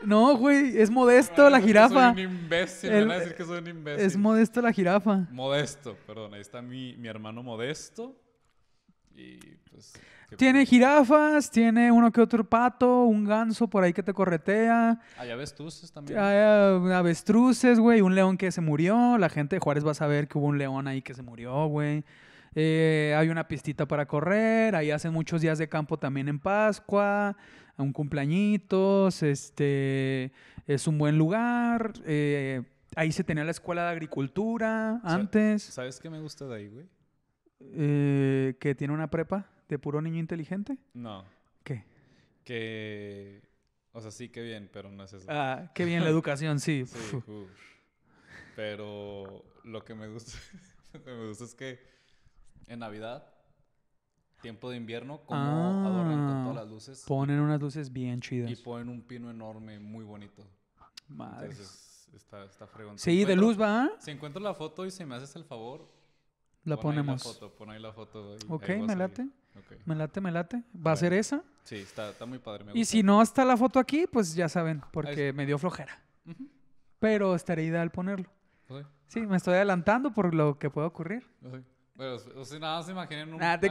No, güey, es modesto la jirafa. Soy un imbécil, me van a decir que soy un imbécil. Es modesto la jirafa. Modesto, perdón, ahí está mi, mi hermano modesto. Y pues. Tiene jirafas, tiene uno que otro pato, un ganso por ahí que te corretea. Hay avestruces también. Hay eh, avestruces, güey, un león que se murió. La gente de Juárez va a saber que hubo un león ahí que se murió, güey. Eh, hay una pistita para correr, ahí hacen muchos días de campo también en Pascua, un cumpleañitos, este, es un buen lugar. Eh, ahí se tenía la escuela de agricultura antes. ¿Sabes qué me gusta de ahí, güey? que tiene una prepa de puro niño inteligente? No. ¿Qué? Que. O sea, sí, qué bien, pero no es eso. Ah, qué bien la educación, sí. sí Pero lo que me gusta, me gusta es que en Navidad, tiempo de invierno, como adornan con todas ah, las luces. Ponen unas luces bien chidas. Y ponen un pino enorme, muy bonito. Madre. está, está fregón. Sí, de luz va. Si encuentro la foto y si me haces el favor, la ponemos. ok, me late. Me late, me late. ¿Va a ser esa? Sí, está, muy padre. Y si no está la foto aquí, pues ya saben, porque me dio flojera. Pero estaría ideal ponerlo. ¿Sí? me estoy adelantando por lo que pueda ocurrir. Pero o sea, nada se imaginen un... Ah.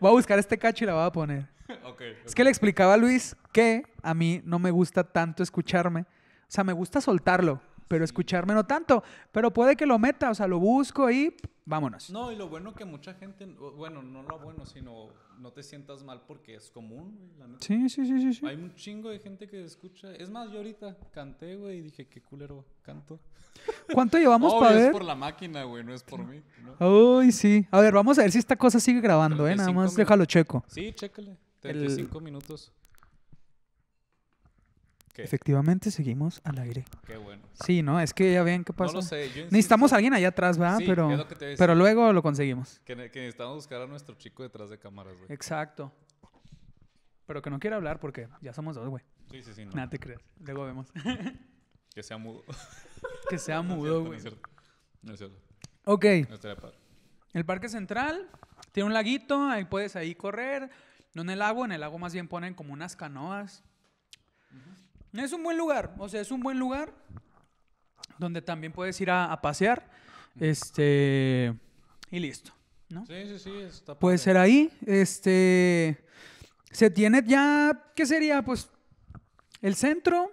voy a buscar este cacho y la voy a poner. es que le explicaba a Luis que a mí no me gusta tanto escucharme. O sea, me gusta soltarlo pero escucharme no tanto. Pero puede que lo meta, o sea, lo busco y vámonos. No, y lo bueno que mucha gente, bueno, no lo bueno, sino no te sientas mal porque es común, la neta. Sí, sí, sí, sí, Hay un chingo de gente que escucha. Es más, yo ahorita canté, güey, y dije, qué culero, canto. ¿Cuánto llevamos para ver? es por la máquina, güey, no es por mí. Uy, sí. A ver, vamos a ver si esta cosa sigue grabando, ¿eh? Nada más déjalo checo. Sí, chécale. 35 minutos. Efectivamente, seguimos al aire. Qué bueno. Sí, ¿no? Es que ya ven qué pasa. No lo sé. necesitamos a alguien allá atrás, ¿verdad? pero, pero luego lo conseguimos. Que, necesitamos buscar a nuestro chico detrás de cámaras, güey. Exacto. Pero que no quiera hablar porque ya somos dos, güey. Sí, sí, sí. Nada te crees Luego vemos. que sea mudo. que sea mudo, güey. No es cierto. Ok. No estaría padre. El parque central tiene un laguito, ahí puedes ahí correr. No en el agua, en el agua más bien ponen como unas canoas es un buen lugar, o sea, es un buen lugar donde también puedes ir a, pasear, este, y listo, ¿no? Sí, sí, sí, Puede ser ahí, este, se tiene ya, ¿qué sería? Pues el centro,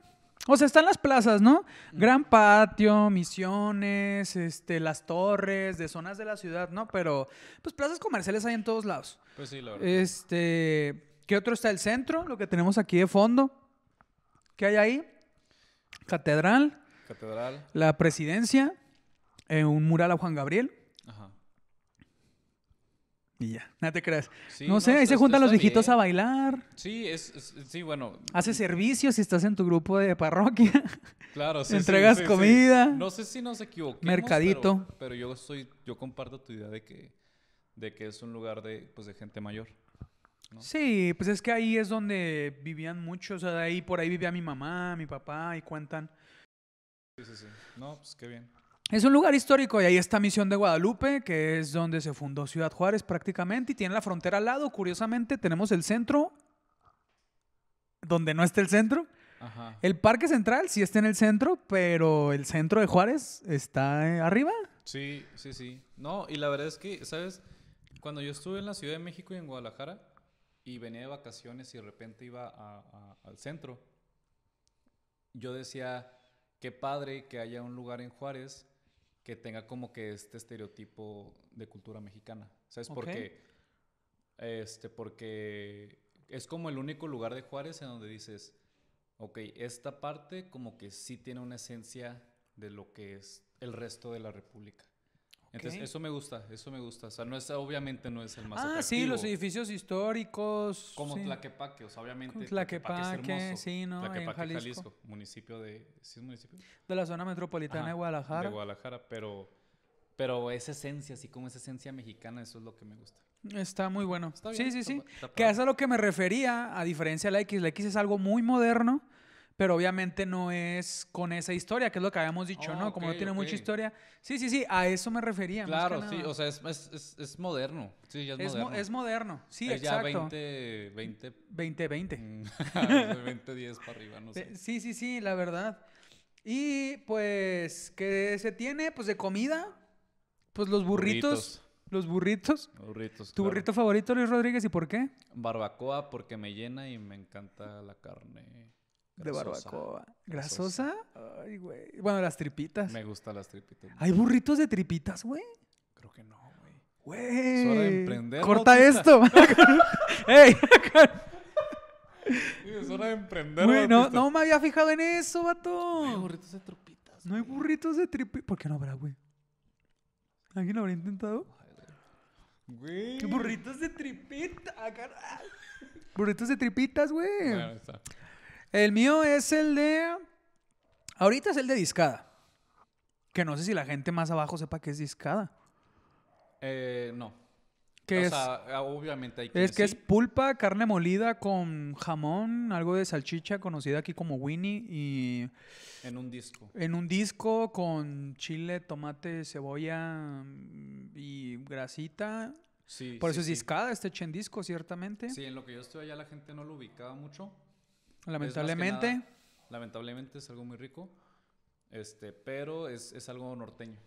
o sea, están las plazas, ¿no? Gran Patio, Misiones, este, las torres de zonas de la ciudad, ¿no? Pero, pues plazas comerciales hay en todos lados. Pues sí, la verdad. Este, ¿qué otro está el centro? Lo que tenemos aquí de fondo. ¿Qué hay ahí? Catedral. Catedral. La presidencia. Eh, un mural a Juan Gabriel. Ajá. Y ya, nada te creas. no, sé, ahí se juntan los viejitos a bailar. Sí, es, sí, bueno. Hace servicio si estás en tu grupo de parroquia. Claro, sí. Entregas comida. No sé si nos equivoquemos. Mercadito. Pero, yo soy, yo comparto tu idea de que, de que es un lugar de, pues, de gente mayor. Sí, pues es que ahí es donde vivían muchos, o sea, ahí por ahí vivía mi mamá, mi papá y cuentan. Sí, sí, sí. No, pues qué bien. Es un lugar histórico y ahí está Misión de Guadalupe, que es donde se fundó Ciudad Juárez prácticamente y tiene la frontera al lado. Curiosamente tenemos el centro, donde no está el centro. El parque central sí está en el centro, pero el centro de Juárez está eh, arriba. Sí, sí, sí. No, y la verdad es que, ¿sabes? Cuando yo estuve en la Ciudad de México y en Guadalajara, y venía de vacaciones y de repente iba al centro, yo decía, qué padre que haya un lugar en Juárez que tenga como que este estereotipo de cultura mexicana. ¿Sabes? por qué? este, porque es como el único lugar de Juárez en donde dices, ok, esta parte como que sí tiene una esencia de lo que es el resto de la República. Entonces, eso me gusta, eso me gusta. O sea, no es, obviamente no es el más Ah, sí, los edificios históricos. Como Tlaquepaque, o sea, obviamente. Tlaquepaque, sí, ¿no? Tlaquepaque, en Jalisco. Jalisco. municipio de... ¿Sí es municipio? De la zona metropolitana de Guadalajara. De Guadalajara, pero... Pero esa esencia, así como esa esencia mexicana, eso es lo que me gusta. Está muy bueno. Está bien, sí, sí, sí. que es a lo que me refería, a diferencia de la X. La X es algo muy moderno pero obviamente no es con esa historia, que es lo que habíamos dicho, ¿no? Ah, Como no tiene mucha historia. Sí, sí, sí, a eso me refería. Claro, sí, o sea, es, moderno. Sí, ya es, moderno. es moderno, sí, exacto. Ya 20, 20. para arriba, no sé. Sí, sí, sí, la verdad. Y pues, ¿qué se tiene? Pues de comida, pues los burritos. Los burritos. burritos ¿Tu burrito favorito, Luis Rodríguez, y por qué? Barbacoa, porque me llena y me encanta la carne. De barbacoa. ¿Grasosa? Ay, güey. Bueno, las tripitas. Me gustan las tripitas. ¿Hay burritos de tripitas, güey? Creo que no, güey. Güey. Es hora de emprender. Corta esto. ¡Ey! es hora de emprender. Güey, no, no, me había fijado en eso, vato. No hay burritos de tripitas. No hay burritos de tripitas. ¿Por qué no habrá, güey? ¿Alguien lo habría intentado? Güey. Burritos de tripitas. Burritos de tripitas, güey. Bueno, está. El mío es el de. Ahorita es el de discada. Que no sé si la gente más abajo sepa que es discada. Eh, no. es? Ah, obviamente hay que. Es que es pulpa, carne molida con jamón, algo de salchicha conocida aquí como Winnie y. En un disco. En un disco con chile, tomate, cebolla mm, y grasita. Sí. Por eso es discada, este chendisco ciertamente. Sí, en lo que yo estoy allá la gente no lo ubicaba mucho. Lamentablemente. lamentablemente es algo muy rico. Este, pero es, algo norteño.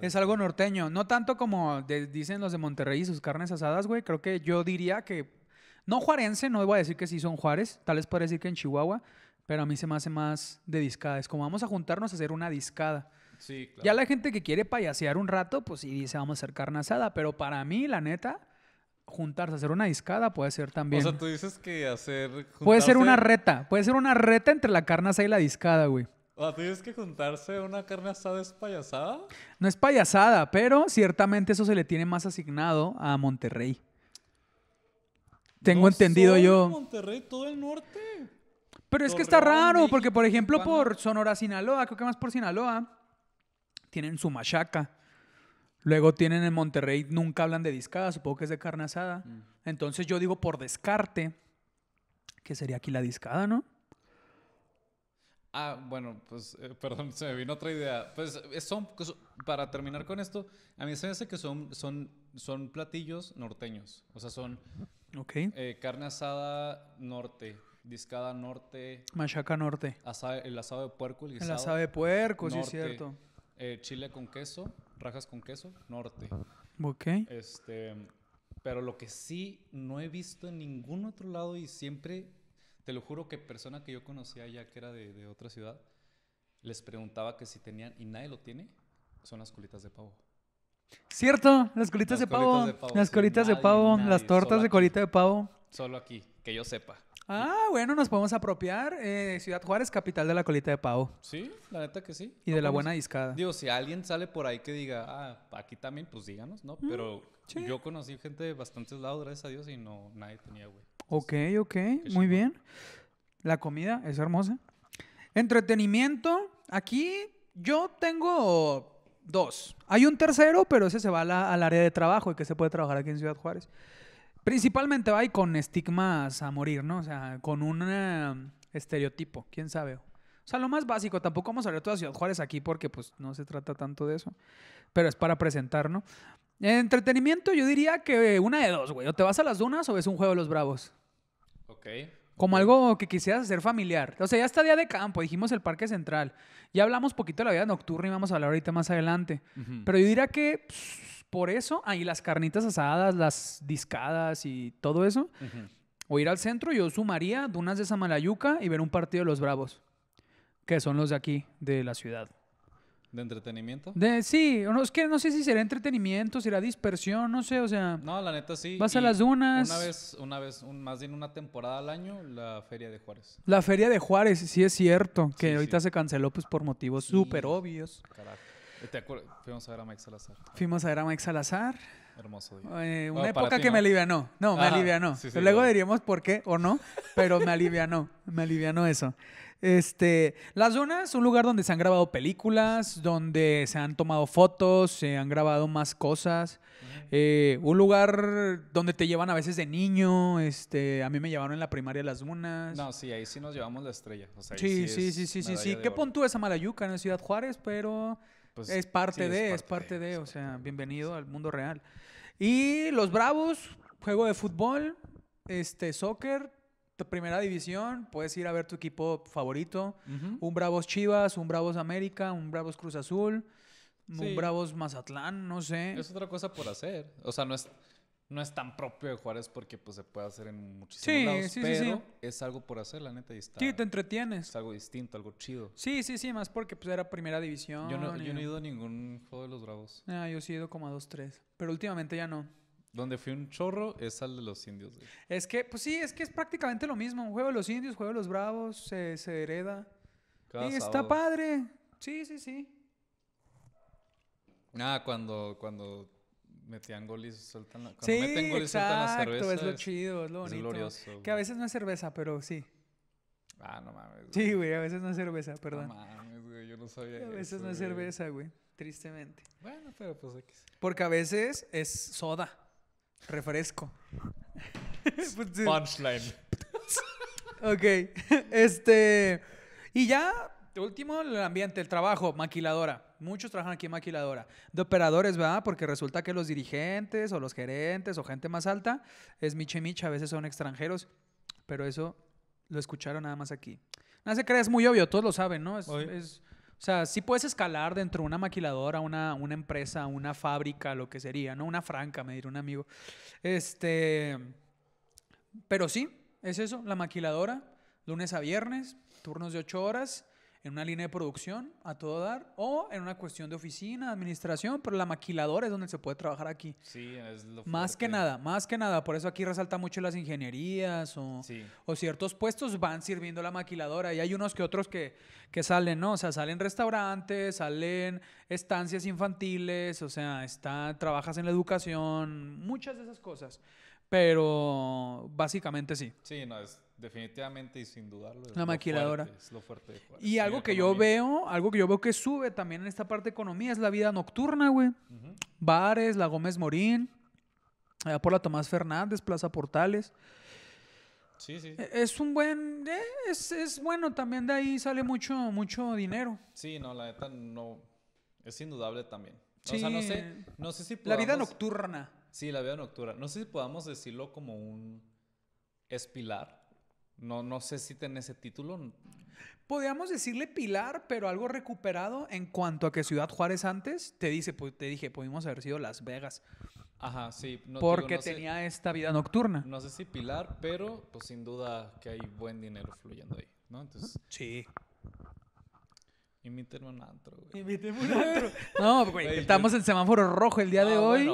Es algo norteño. No tanto como dicen los de Monterrey sus carnes asadas, güey. Creo que yo diría que. No juarense, no voy a decir que sí son Juárez. Tal vez decir que en Chihuahua. Pero a mí se me hace más de discada. Es como vamos a juntarnos a hacer una discada. Sí, Ya la gente que quiere payasear un rato, pues sí dice vamos a hacer carne asada. Pero para mí, la neta, juntarse, hacer una discada puede ser también. O sea, tú dices que hacer. Puede ser una reta. Puede ser una reta entre la carne asada y la discada, güey. O sea, tú dices que juntarse una carne asada es payasada. No es payasada, pero ciertamente eso se le tiene más asignado a Monterrey. Tengo entendido yo. Monterrey, todo el norte. Pero es que está raro, porque por ejemplo, por Sonora, Sinaloa, creo que más por Sinaloa, tienen su machaca Luego tienen en Monterrey, nunca hablan de discada, supongo que es de carne asada. Mm. Entonces yo digo por descarte, que sería aquí la discada, ¿no? Ah, bueno, pues, eh, perdón, se me vino otra idea. Pues eh, son, pues, para terminar con esto, a mí se me hace que son, son, son platillos norteños. O sea, son eh, carne asada norte, discada norte. Machaca norte. el asado de puerco, el El asado de puerco, sí es cierto. chile con queso rajas con queso, norte. Ok. Este, pero lo que sí no he visto en ningún otro lado y siempre, te lo juro que persona que yo conocía ya que era de, otra ciudad, les preguntaba que si tenían, y nadie lo tiene, son las colitas de pavo. Cierto, las colitas, de, pavo, Las colitas de pavo, las tortas de colita de pavo. Solo aquí, que yo sepa. Ah, bueno, nos podemos apropiar. Eh, Ciudad Juárez, capital de la colita de pavo. Sí, la neta que sí. Y de la pues, buena discada. Digo, si alguien sale por ahí que diga, ah, aquí también, pues díganos, ¿no? Mm, pero yo conocí gente de bastantes lados, gracias a Dios, y nadie tenía, güey. Ok, ok, muy bien. La comida es hermosa. Entretenimiento, aquí yo tengo dos. Hay un tercero, pero ese se va al área de trabajo y que se puede trabajar aquí en Ciudad Juárez. Principalmente va y con estigmas a morir, ¿no? O sea, con un eh, estereotipo, quién sabe. O sea, lo más básico, tampoco vamos a hablar toda Ciudad Juárez aquí porque pues no se trata tanto de eso, pero es para presentar, ¿no? Entretenimiento, yo diría que una de dos, güey. O te vas a las dunas o ves un juego de los bravos. Ok. Como algo que quisieras hacer familiar. O sea, ya está día de campo, dijimos el Parque Central. Ya hablamos poquito de la vida nocturna y vamos a hablar ahorita más adelante. Pero yo diría que por eso, ahí las carnitas asadas, las discadas y todo eso. O ir al centro, yo sumaría dunas de Samalayuca y ver un partido de los Bravos, que son los de aquí, de la ciudad. ¿De entretenimiento? De, sí, no, que no sé si será entretenimiento, si será dispersión, no sé, o sea. No, la neta sí. Vas a las dunas. Una vez, una vez, más bien una temporada al año, la Feria de Juárez. La Feria de Juárez, sí es cierto, que ahorita se canceló pues por motivos súper obvios. Carajo. Fuimos a ver a Mike Salazar. Fuimos a ver a Mike Salazar. Hermoso día. Eh, una época que me alivianó. No, me alivianó. Luego diríamos por qué o no, pero me alivianó. me alivianó eso. Este, Dunas es un lugar donde se han grabado películas, donde se han tomado fotos, se han grabado más cosas. Eh, un lugar donde te llevan a veces de niño. Este, a mí me llevaron en la primaria las dunas. No, sí, ahí sí nos llevamos la estrella. sí, sí, sí, sí, sí, sí, ¿Qué puntúa esa Malayuca en Ciudad Juárez? Pero pues, es parte de, es parte, de, o sea, bienvenido al mundo real. Y los Bravos, juego de fútbol, este, soccer, primera división, puedes ir a ver tu equipo favorito, un Bravos Chivas, un Bravos América, un Bravos Cruz Azul, un Bravos Mazatlán, no sé. Es otra cosa por hacer, o sea, no es no es tan propio de Juárez porque pues se puede hacer en muchísimos sí, lados, pero es algo por hacer, la neta, y Sí, te entretienes. Es algo distinto, algo chido. Sí, sí, sí, más porque pues era primera división. Yo no, he ido a ningún juego de los Bravos. Ah, yo sí he ido como a dos, tres, pero últimamente ya no. Donde fui un chorro es al de los indios. Es que, pues sí, es que es prácticamente lo mismo. Un juego de los indios, juego de los bravos, se, hereda. y está padre. Sí, sí, sí. Ah, cuando, cuando metían golis sueltan la, cuando sí, meten gol exacto, la cerveza. Es lo chido, es lo bonito. Que a veces no es cerveza, pero sí. Ah, no mames. Güey. Sí, güey, a veces no es cerveza, perdón. No mames, güey, yo no sabía. a veces no es cerveza, güey, tristemente. Bueno, pero pues aquí. sí. Porque a veces es soda, refresco. Pues Punchline. ok, este. Y ya, último, el ambiente, el trabajo, maquiladora. Muchos trabajan aquí en maquiladora. De operadores, ¿verdad? Porque resulta que los dirigentes o los gerentes o gente más alta es miche miche, a veces son extranjeros. Pero eso lo escucharon nada más aquí. No se crea, es muy obvio, todos lo saben, ¿no? o sea, sí puedes escalar dentro de una maquiladora, una, una empresa, una fábrica, lo que sería, ¿no? Una franca, me dirá un amigo. Este. Pero sí, es eso, la maquiladora, lunes a viernes, turnos de ocho horas en una línea de producción a todo dar o en una cuestión de oficina, administración, pero la maquiladora es donde se puede trabajar aquí. Sí, es lo Más que nada, más que nada, por eso aquí resalta mucho las ingenierías o, o ciertos puestos van sirviendo la maquiladora y hay unos que otros que, que salen, ¿no? O sea, salen restaurantes, salen estancias infantiles, o sea, está, trabajas en la educación, muchas de esas cosas. Pero básicamente sí. Sí, no, es definitivamente y sin dudarlo. la maquiladora. Y algo que yo veo, algo que yo veo que sube también en esta parte de economía es la vida nocturna, güey. Bares, la Gómez Morín, allá por la Tomás Fernández, Plaza Portales. Sí, sí. E, es un buen, eh, es, bueno, también de ahí sale mucho, mucho dinero. Sí, no, la neta no, es indudable también. no sé, no sé si La vida nocturna. Sí, la vida nocturna. No sé si podamos decirlo como un... espilar. No, no sé si tenés ese título. Podríamos decirle pilar, pero algo recuperado en cuanto a que Ciudad Juárez antes te dice, pues, te dije, pudimos haber sido Las Vegas. Ajá, sí. porque tenía esta vida nocturna. No sé si pilar, pero pues sin duda que hay buen dinero fluyendo ahí, ¿no? Sí. Invíteme un antro, güey. Invíteme un antro. No, güey, estamos en semáforo rojo el día ah, de hoy.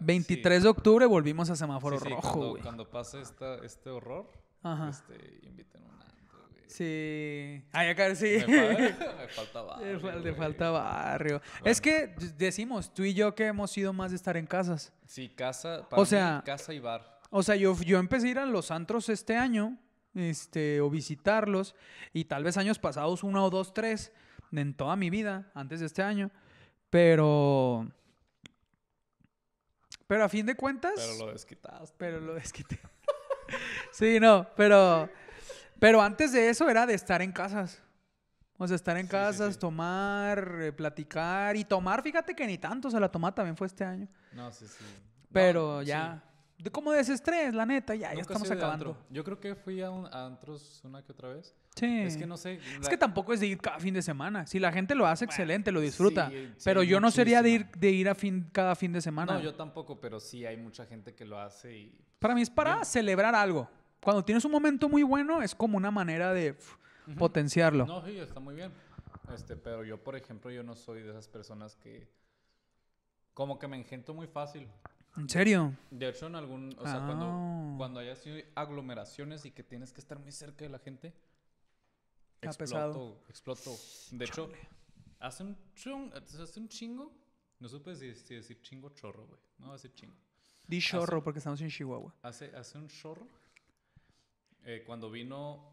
23 de octubre volvimos a semáforo rojo, cuando, pasa pase este horror Ajá. Este, inviten un antro, Sí. Ay, acá sí. Me, falta barrio. Le falta barrio. Es que decimos, tú y yo que hemos ido más de estar en casas. Sí, casa, o sea, casa y bar. O sea, yo, yo empecé a ir a los antros este año, este, o visitarlos, y tal vez años pasados, uno o dos, tres, en toda mi vida, antes de este año. Pero. Pero a fin de cuentas. Pero lo desquitaste. Pero lo desquité. sí, no, pero, pero antes de eso era de estar en casas. O sea, estar en casas, tomar, eh, platicar y tomar, fíjate que ni tanto, o sea, la toma también fue este año. No, sí, sí. Pero ya, de como desestrés, la neta, ya, ya estamos acabando. Yo creo que fui a, un, antros una que otra vez. Sí. Es que no sé. Es que tampoco es de ir cada fin de semana. Si la gente lo hace, excelente, lo disfruta. pero yo no sería de ir, a fin, cada fin de semana. No, yo tampoco, pero sí hay mucha gente que lo hace y para mí es para celebrar algo. Cuando tienes un momento muy bueno, es como una manera de potenciarlo. No, sí, está muy bien. Este, pero yo, por ejemplo, yo no soy de esas personas que como que me engento muy fácil. ¿En serio? De hecho, en algún, o sea, cuando, ah. hay así aglomeraciones y que tienes que estar muy cerca de la gente, exploto, exploto. De hecho, hace un, chungo, hace un chingo, no supe si, decir chingo chorro, güey. No voy a decir chingo. Di chorro porque estamos en Chihuahua. Hace, hace un chorro. Eh, cuando vino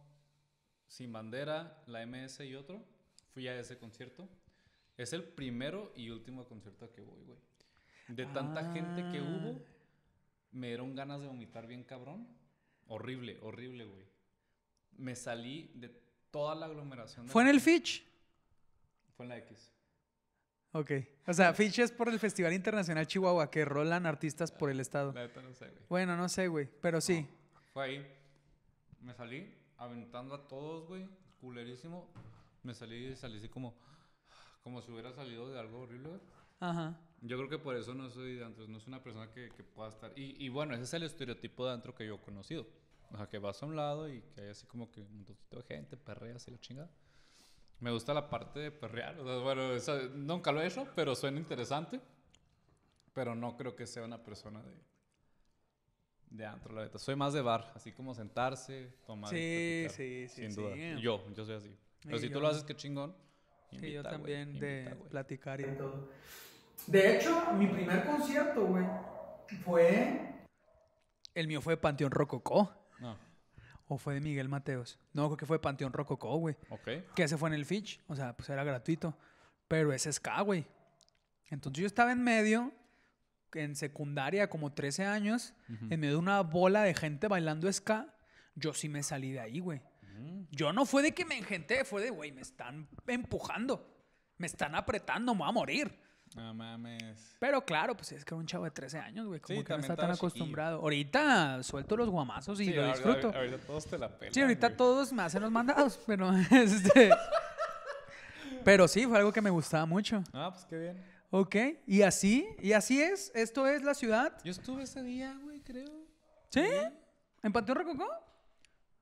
Sin Bandera, la MS y otro, fui a ese concierto. Es el primero y último concierto que voy, güey. De tanta ah. gente que hubo, me dieron ganas de vomitar bien cabrón. Horrible, horrible, güey. Me salí de toda la aglomeración. ¿Fue en el Fitch? Fue en la X. Ok. O sea, Fitch es por el Festival Internacional Chihuahua, que rolan artistas por el estado. La neta no sé, güey. Bueno, no sé, güey, pero sí. fue ahí. Me salí aventando a todos, güey. Culerísimo. Me salí y salí así como... Como si hubiera salido de algo horrible, güey. Ajá. Yo creo que por eso no soy de antro. No soy una persona que, pueda estar... Y, y, bueno, ese es el estereotipo de antro que yo he conocido. O sea, que vas a un lado y que hay así como que un montón de gente, perreas y la chingada. Me gusta la parte de perrear. bueno, nunca lo he hecho, pero suena interesante. Pero no creo que sea una persona de, de antro, la verdad, Soy más de bar, así como sentarse, tomar. Sí, sí, sí. Sin duda. Yo, yo soy así. Pero si tú lo haces, qué chingón. Invita, yo también de platicar y todo. De hecho, mi primer concierto, güey, fue. El mío fue Panteón Rococó. No o fue de Miguel Mateos. No, creo que fue Panteón Rococo, güey. Ok. Que ese fue en el Fitch, o sea, pues era gratuito. Pero es ska, güey. Entonces yo estaba en medio, en secundaria, como 13 años, en medio de una bola de gente bailando ska. Yo sí me salí de ahí, güey. Mm. Yo no fue de que me engenté, fue de, güey, me están empujando, me están apretando, me voy a morir. No mames. Pero claro, pues es que era un chavo de 13 años, güey. Como que no está tan acostumbrado. Ahorita suelto los guamazos y lo disfruto. disfruto. Ahorita, todos te la pelan. Sí, ahorita todos me hacen los mandados, pero este. pero sí, fue algo que me gustaba mucho. Ah, pues qué bien. Ok, y así, y así es. Esto es la ciudad. Yo estuve ese día, güey, creo. ¿Sí? ¿En Panteón Rococó?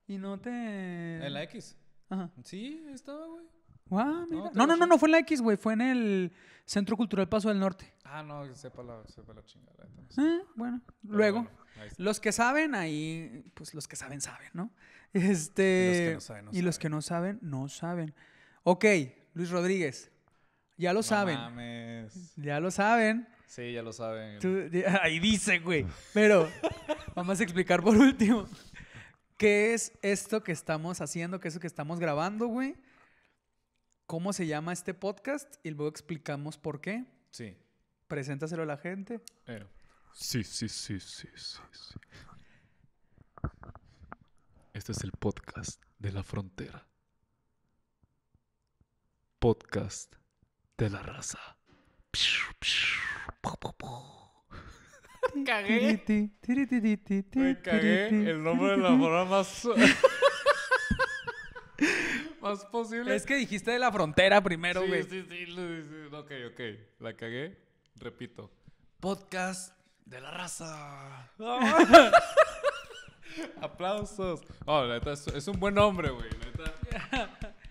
Y no te. En la X. Ajá. Sí, estaba, güey. Ah, no, no, no, no, fue en la X, güey. Fue en el Centro Cultural Paso del Norte. Ah, no, sepa la, sepa la chingada. Ah, bueno, luego. los que saben, ahí, pues los que saben, saben, ¿no? Este. Y los que no saben, no saben. Los Ok, Luis Rodríguez. Ya lo saben. Ya lo saben. Sí, ya lo saben. ahí dice, güey. Pero vamos a explicar por último. ¿Qué es esto que estamos haciendo? ¿Qué es lo que estamos grabando, güey? cómo se llama este podcast y luego explicamos por qué. Sí. Preséntaselo a la gente. Eh. Sí, sí, sí, sí, sí, Este es el podcast de la frontera. Podcast de la raza. Cagué. Me cagué el nombre de la forma más. posible. Es que dijiste de la frontera primero, güey. Sí, sí, sí, Ok, ok. La cagué. Repito. Podcast de la raza. Aplausos. Oh, neta, es un buen nombre, güey.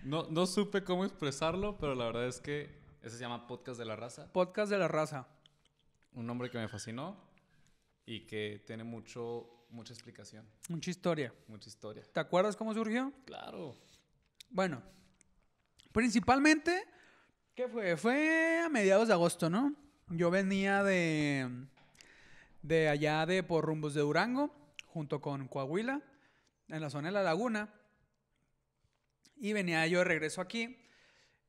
No, no supe cómo expresarlo, pero la verdad es que ese se llama Podcast de la Raza. Podcast de la Raza. Un nombre que me fascinó y que tiene mucho, mucha explicación. Mucha historia. Mucha historia. ¿Te acuerdas cómo surgió? Claro. Bueno, principalmente, ¿qué fue? Fue a mediados de agosto, ¿no? Yo venía de, de allá de por rumbos de Durango, junto con Coahuila, en la zona de la laguna. Y venía yo de regreso aquí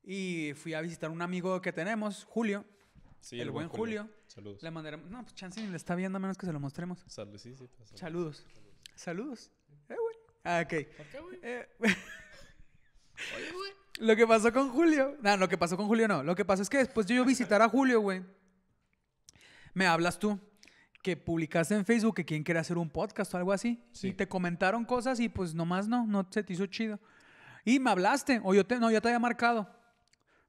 y fui a visitar un amigo que tenemos, Julio. Sí, el, buen Julio. Saludos. Le mandaremos. No, pues chance le está viendo a menos que se lo mostremos. Saludos, sí, sí, pues, saludos. Saludos. Saludos. Eh, güey. Ah, ¿Por qué, güey? Eh, Lo que pasó con Julio. No, lo que pasó con Julio no. Lo que pasó es que después de yo visitar a Julio, güey, me hablas tú que publicaste en Facebook que quien quiere hacer un podcast o algo así. Y te comentaron cosas y pues nomás no, no se te hizo chido. Y me hablaste, o yo te, no, ya te había marcado.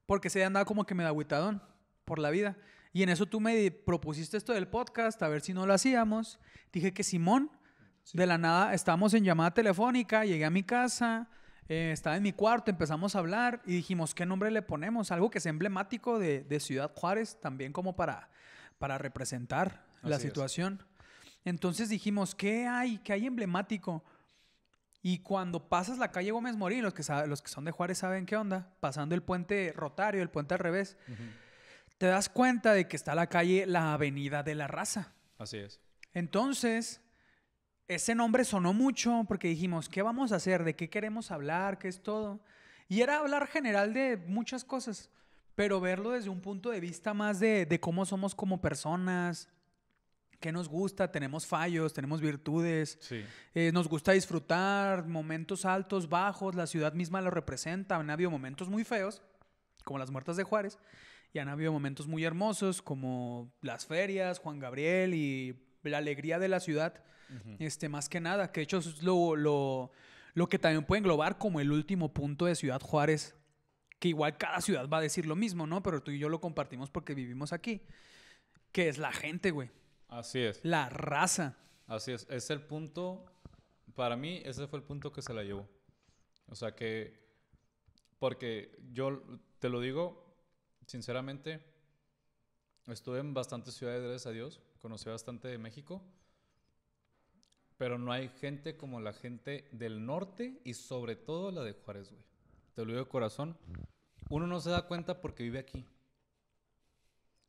Porque se había andado como que me da aguitadón por la vida. Y en eso tú me propusiste esto del podcast, a ver si no lo hacíamos. Dije que Simón, de la nada, estábamos en llamada telefónica, llegué a mi casa eh, estaba en mi cuarto, empezamos a hablar y dijimos, ¿qué nombre le ponemos? Algo que sea emblemático de, de Ciudad Juárez, también como para, para representar la situación. Entonces dijimos, ¿qué hay? ¿Qué hay emblemático? Y cuando pasas la calle Gómez Morín, los que, los que son de Juárez saben qué onda, pasando el puente Rotario, el puente al revés, te das cuenta de que está la calle, la Avenida de la Raza. Así es. Entonces, ese nombre sonó mucho porque dijimos, ¿qué vamos a hacer? ¿De qué queremos hablar? ¿Qué es todo? Y era hablar general de muchas cosas, pero verlo desde un punto de vista más de, cómo somos como personas, qué nos gusta, tenemos fallos, tenemos virtudes, sí. Eh, nos gusta disfrutar, momentos altos, bajos, la ciudad misma lo representa, han habido momentos muy feos, como las muertas de Juárez, y han habido momentos muy hermosos, como las ferias, Juan Gabriel y la alegría de la ciudad este, más que nada, que de hecho es lo, que también puede englobar como el último punto de Ciudad Juárez, que igual cada ciudad va a decir lo mismo, ¿no? Pero tú y yo lo compartimos porque vivimos aquí, que es la gente, güey. Así es. La raza. Así es. Es el punto, para mí, ese fue el punto que se la llevó. O sea que, porque yo te lo digo, sinceramente, estuve en bastantes ciudades, gracias a Dios, conocí bastante de México pero no hay gente como la gente del norte y sobre todo la de Juárez, güey. Te lo digo de corazón. Uno no se da cuenta porque vive aquí.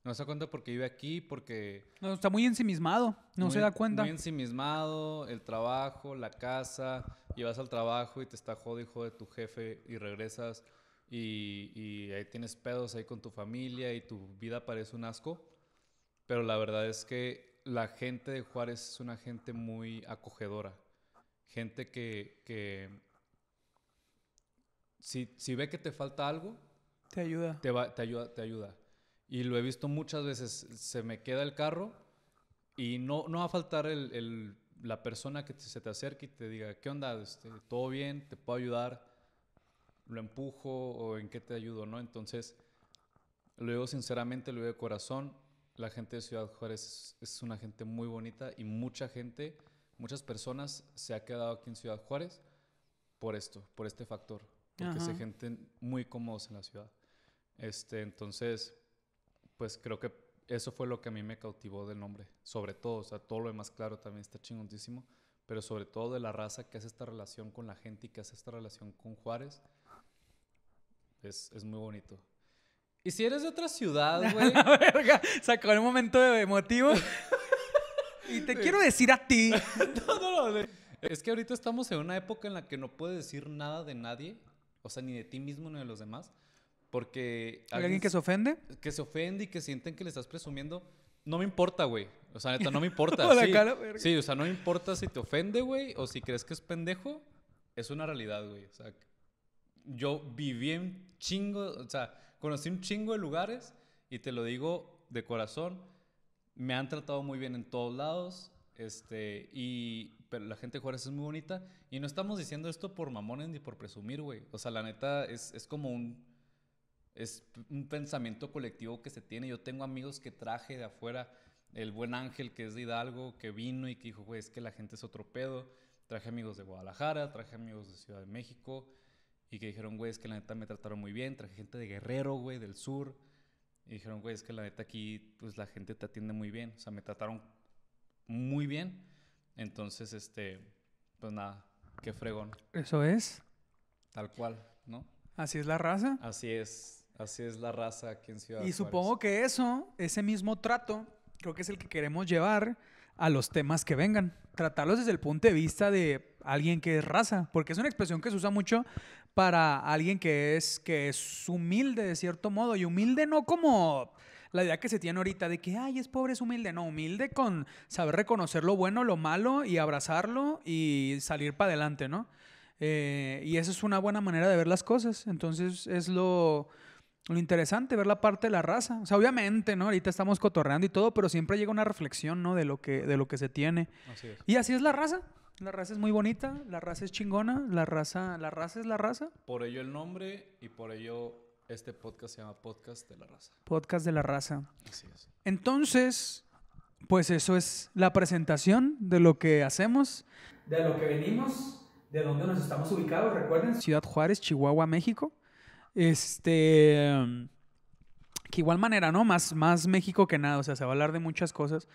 No se da cuenta porque vive aquí, porque... No, está muy ensimismado, no se da cuenta. Muy ensimismado, el trabajo, la casa, llevas al trabajo y te está jodido de tu jefe y regresas y, y, ahí tienes pedos ahí con tu familia y tu vida parece un asco. Pero la verdad es que la gente de Juárez es una gente muy acogedora. Gente que, si, ve que te falta algo, te ayuda. Te, va, te ayuda. te ayuda. Y lo he visto muchas veces. Se me queda el carro y no, no va a faltar la persona que se te acerque y te diga, ¿qué onda? Este, ¿Todo bien? ¿Te puedo ayudar? ¿Lo empujo? ¿O en qué te ayudo? ¿no? Entonces, lo digo sinceramente, lo digo de corazón la gente de Ciudad Juárez es, una gente muy bonita y mucha gente, muchas personas se ha quedado aquí en Ciudad Juárez por esto, por este factor, porque se sienten muy cómodos en la ciudad. Este, entonces, pues creo que eso fue lo que a mí me cautivó del nombre, sobre todo, o sea, todo lo demás claro también está chingontísimo, pero sobre todo de la raza que hace esta relación con la gente y que hace esta relación con Juárez, es muy bonito. ¿Y si eres de otra ciudad, güey? verga, sacó en un momento emotivo. y te quiero decir a ti. no, no, no. Es que ahorita estamos en una época en la que no puedes decir nada de nadie, o sea, ni de ti mismo ni de los demás, porque... alguien que se ofende? Que se ofende y que sienten que le estás presumiendo. No me importa, güey. O sea, neta, no me importa. sí, o sea, no me importa si te ofende, güey, o si crees que es pendejo. Es una realidad, güey. O sea, yo viví en chingo, o sea, conocí un chingo de lugares y te lo digo de corazón, me han tratado muy bien en todos lados. Este, y pero la gente de Juárez es muy bonita. Y no estamos diciendo esto por mamones ni por presumir, güey. O sea, la neta es, como un, es un pensamiento colectivo que se tiene. Yo tengo amigos que traje de afuera, el buen ángel que es de Hidalgo, que vino y que dijo, güey, es que la gente es otro pedo. Traje amigos de Guadalajara, traje amigos de Ciudad de México, y que dijeron, güey, es que la neta me trataron muy bien, traje gente de Guerrero, güey, del sur. Y dijeron, güey, es que la neta aquí, pues la gente te atiende muy bien. O sea, me trataron muy bien. Entonces, este, pues nada, qué fregón. Eso es. Tal cual, ¿no? Así es la raza. Así es, así es la raza aquí en Ciudad. Y supongo que eso, ese mismo trato, creo que es el que queremos llevar a los temas que vengan. Tratarlos desde el punto de vista de alguien que es raza, porque es una expresión que se usa mucho para alguien que es, que es humilde de cierto modo, y humilde no como la idea que se tiene ahorita de que, ay, es pobre, es humilde, no, humilde con saber reconocer lo bueno, lo malo y abrazarlo y salir para adelante, ¿no? Eh, y esa es una buena manera de ver las cosas, entonces es lo, interesante, ver la parte de la raza. O sea, obviamente, ¿no? Ahorita estamos cotorreando y todo, pero siempre llega una reflexión, ¿no? De lo que, de lo que se tiene. Así es. Y así es la raza. La raza es muy bonita, la raza es chingona, la raza, la raza es la raza. Por ello el nombre y por ello este podcast se llama Podcast de la Raza. Podcast de la Raza. Así es. Entonces, pues eso es la presentación de lo que hacemos, de lo que venimos, de dónde nos estamos ubicados, recuerden, Ciudad Juárez, Chihuahua, México. Este que igual manera, ¿no? Más más México que nada, o sea, se va a hablar de muchas cosas,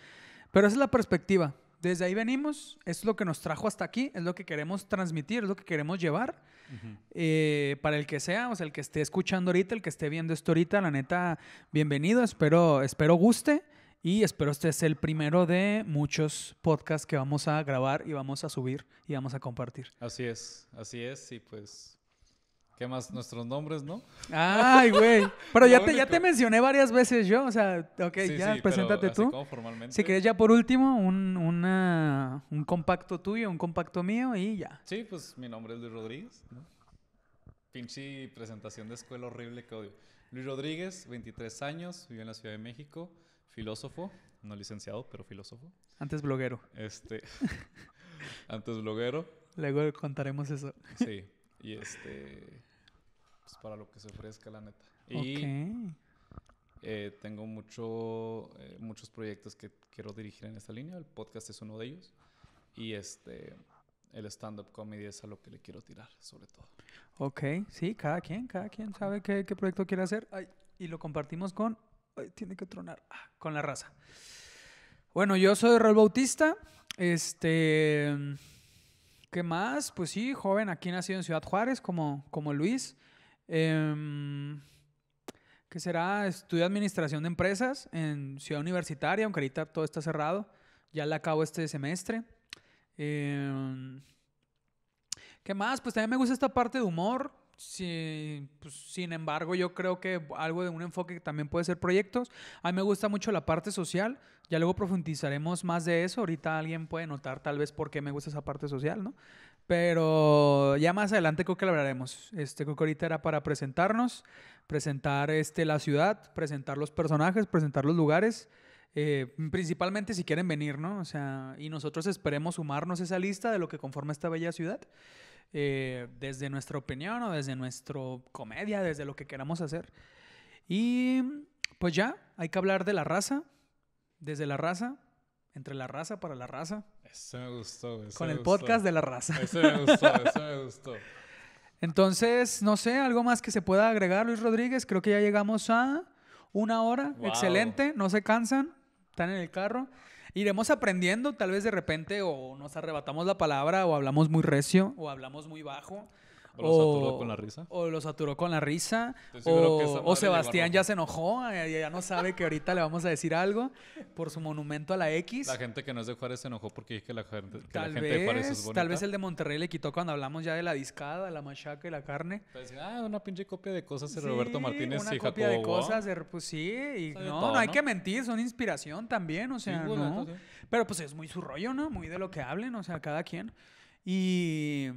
pero esa es la perspectiva desde ahí venimos, es lo que nos trajo hasta aquí, es lo que queremos transmitir, es lo que queremos llevar. Eh, para el que sea, o sea, el que esté escuchando ahorita, el que esté viendo esto ahorita, la neta, bienvenido, espero, espero guste y espero este es el primero de muchos podcasts que vamos a grabar y vamos a subir y vamos a compartir. Así es, así es, y pues ¿Qué más? Nuestros nombres, ¿no? Ay, güey. Pero ya, te, ya te mencioné varias veces yo. O sea, ok, ya, sí, preséntate tú. Formalmente. Si quieres ya por último, un, un compacto tuyo, un compacto mío y ya. Sí, pues mi nombre es Luis Rodríguez. Pinche presentación de escuela horrible que odio. Luis Rodríguez, 23 años, vive en la Ciudad de México, filósofo, no licenciado, pero filósofo. Antes bloguero. Este, antes bloguero. Luego contaremos eso. Sí, y este. Pues para lo que se ofrezca, la neta. Y eh, tengo mucho, eh, muchos proyectos que quiero dirigir en esta línea. El podcast es uno de ellos. Y este. El stand-up comedy es a lo que le quiero tirar, sobre todo. Ok, sí, cada quien, cada quien sabe qué, proyecto quiere hacer. Ay, y lo compartimos con. tiene que tronar. Ah, con la raza. Bueno, yo soy Raúl Bautista. Este. ¿Qué más? Pues sí, joven, aquí nacido en Ciudad Juárez, como, como Luis. Em, ¿Qué será? Estudio Administración de Empresas en Ciudad Universitaria, aunque ahorita todo está cerrado. Ya la acabo este semestre. Em, ¿Qué más? Pues también me gusta esta parte de humor. Sí, pues, sin embargo, yo creo que algo de un enfoque que también puede ser proyectos. A mí me gusta mucho la parte social. Ya luego profundizaremos más de eso. Ahorita alguien puede notar tal vez por qué me gusta esa parte social, ¿no? Pero ya más adelante creo que hablaremos. Este, creo que ahorita era para presentarnos, presentar este, la ciudad, presentar los personajes, presentar los lugares. Eh, principalmente si quieren venir, ¿no? O sea, y nosotros esperemos sumarnos a esa lista de lo que conforma esta bella ciudad. Eh, desde nuestra opinión o desde nuestra comedia, desde lo que queramos hacer. Y pues ya, hay que hablar de la raza, desde la raza, entre la raza para la raza. Eso me gustó. con el podcast de la raza. Eso me gustó, Entonces, no sé, algo más que se pueda agregar, Luis Rodríguez. Creo que ya llegamos a una hora. Excelente, no se cansan, están en el carro iremos aprendiendo, tal vez de repente, o nos arrebatamos la palabra, o hablamos muy recio, o hablamos muy bajo, ¿O, lo saturó con la risa? O lo saturó con la risa. O, Sebastián ya se enojó, eh, ya no sabe que ahorita le vamos a decir algo por su monumento a la X. La gente que no es de Juárez se enojó porque dije que la gente, tal vez, de Juárez es bonita. Tal vez el de Monterrey le quitó cuando hablamos ya de la discada, la machaca y la carne. ah, una pinche copia de cosas de Roberto Martínez una copia de cosas, de, pues sí. no, no hay que mentir, son inspiración también, o sea, no. Pero pues es muy su rollo, ¿no? Muy de lo que hablen, o sea, cada quien. Y...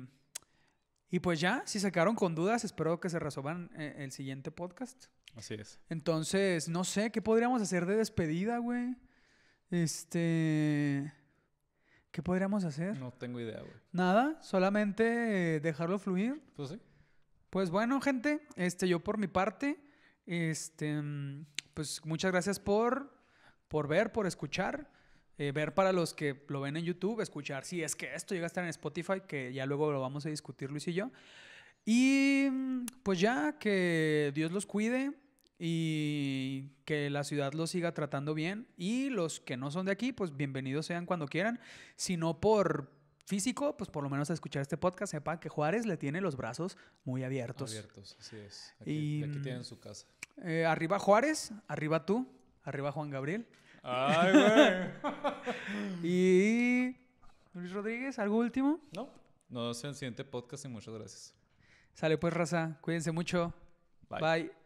Y pues ya, si se quedaron con dudas, espero que se resuelvan eh, el siguiente podcast. Así es. Entonces, no sé, ¿qué podríamos hacer de despedida, güey? Este... ¿Qué podríamos hacer? No tengo idea, güey. Nada, solamente eh, dejarlo fluir. Pues sí. Pues bueno, gente, este, yo por mi parte, este, mm, pues muchas gracias por, por ver, por escuchar. Eh, ver para los que lo ven en YouTube, escuchar si es que esto llega a estar en Spotify, que ya luego lo vamos a discutir Luis y yo. Y mm, pues ya que Dios los cuide y que la ciudad los siga tratando bien y los que no son de aquí, pues bienvenidos sean cuando quieran, si no por físico, pues por lo menos a escuchar este podcast Sepa que Juárez le tiene los brazos muy abiertos. Abiertos, así es. y, aquí mm, tienen su casa. Eh, arriba Juárez, arriba tú, arriba Juan Gabriel. Ay, güey. y. Luis Rodríguez, ¿algo último? No. Nos vemos en el siguiente podcast y muchas gracias. Sale pues, raza. Cuídense mucho. Bye.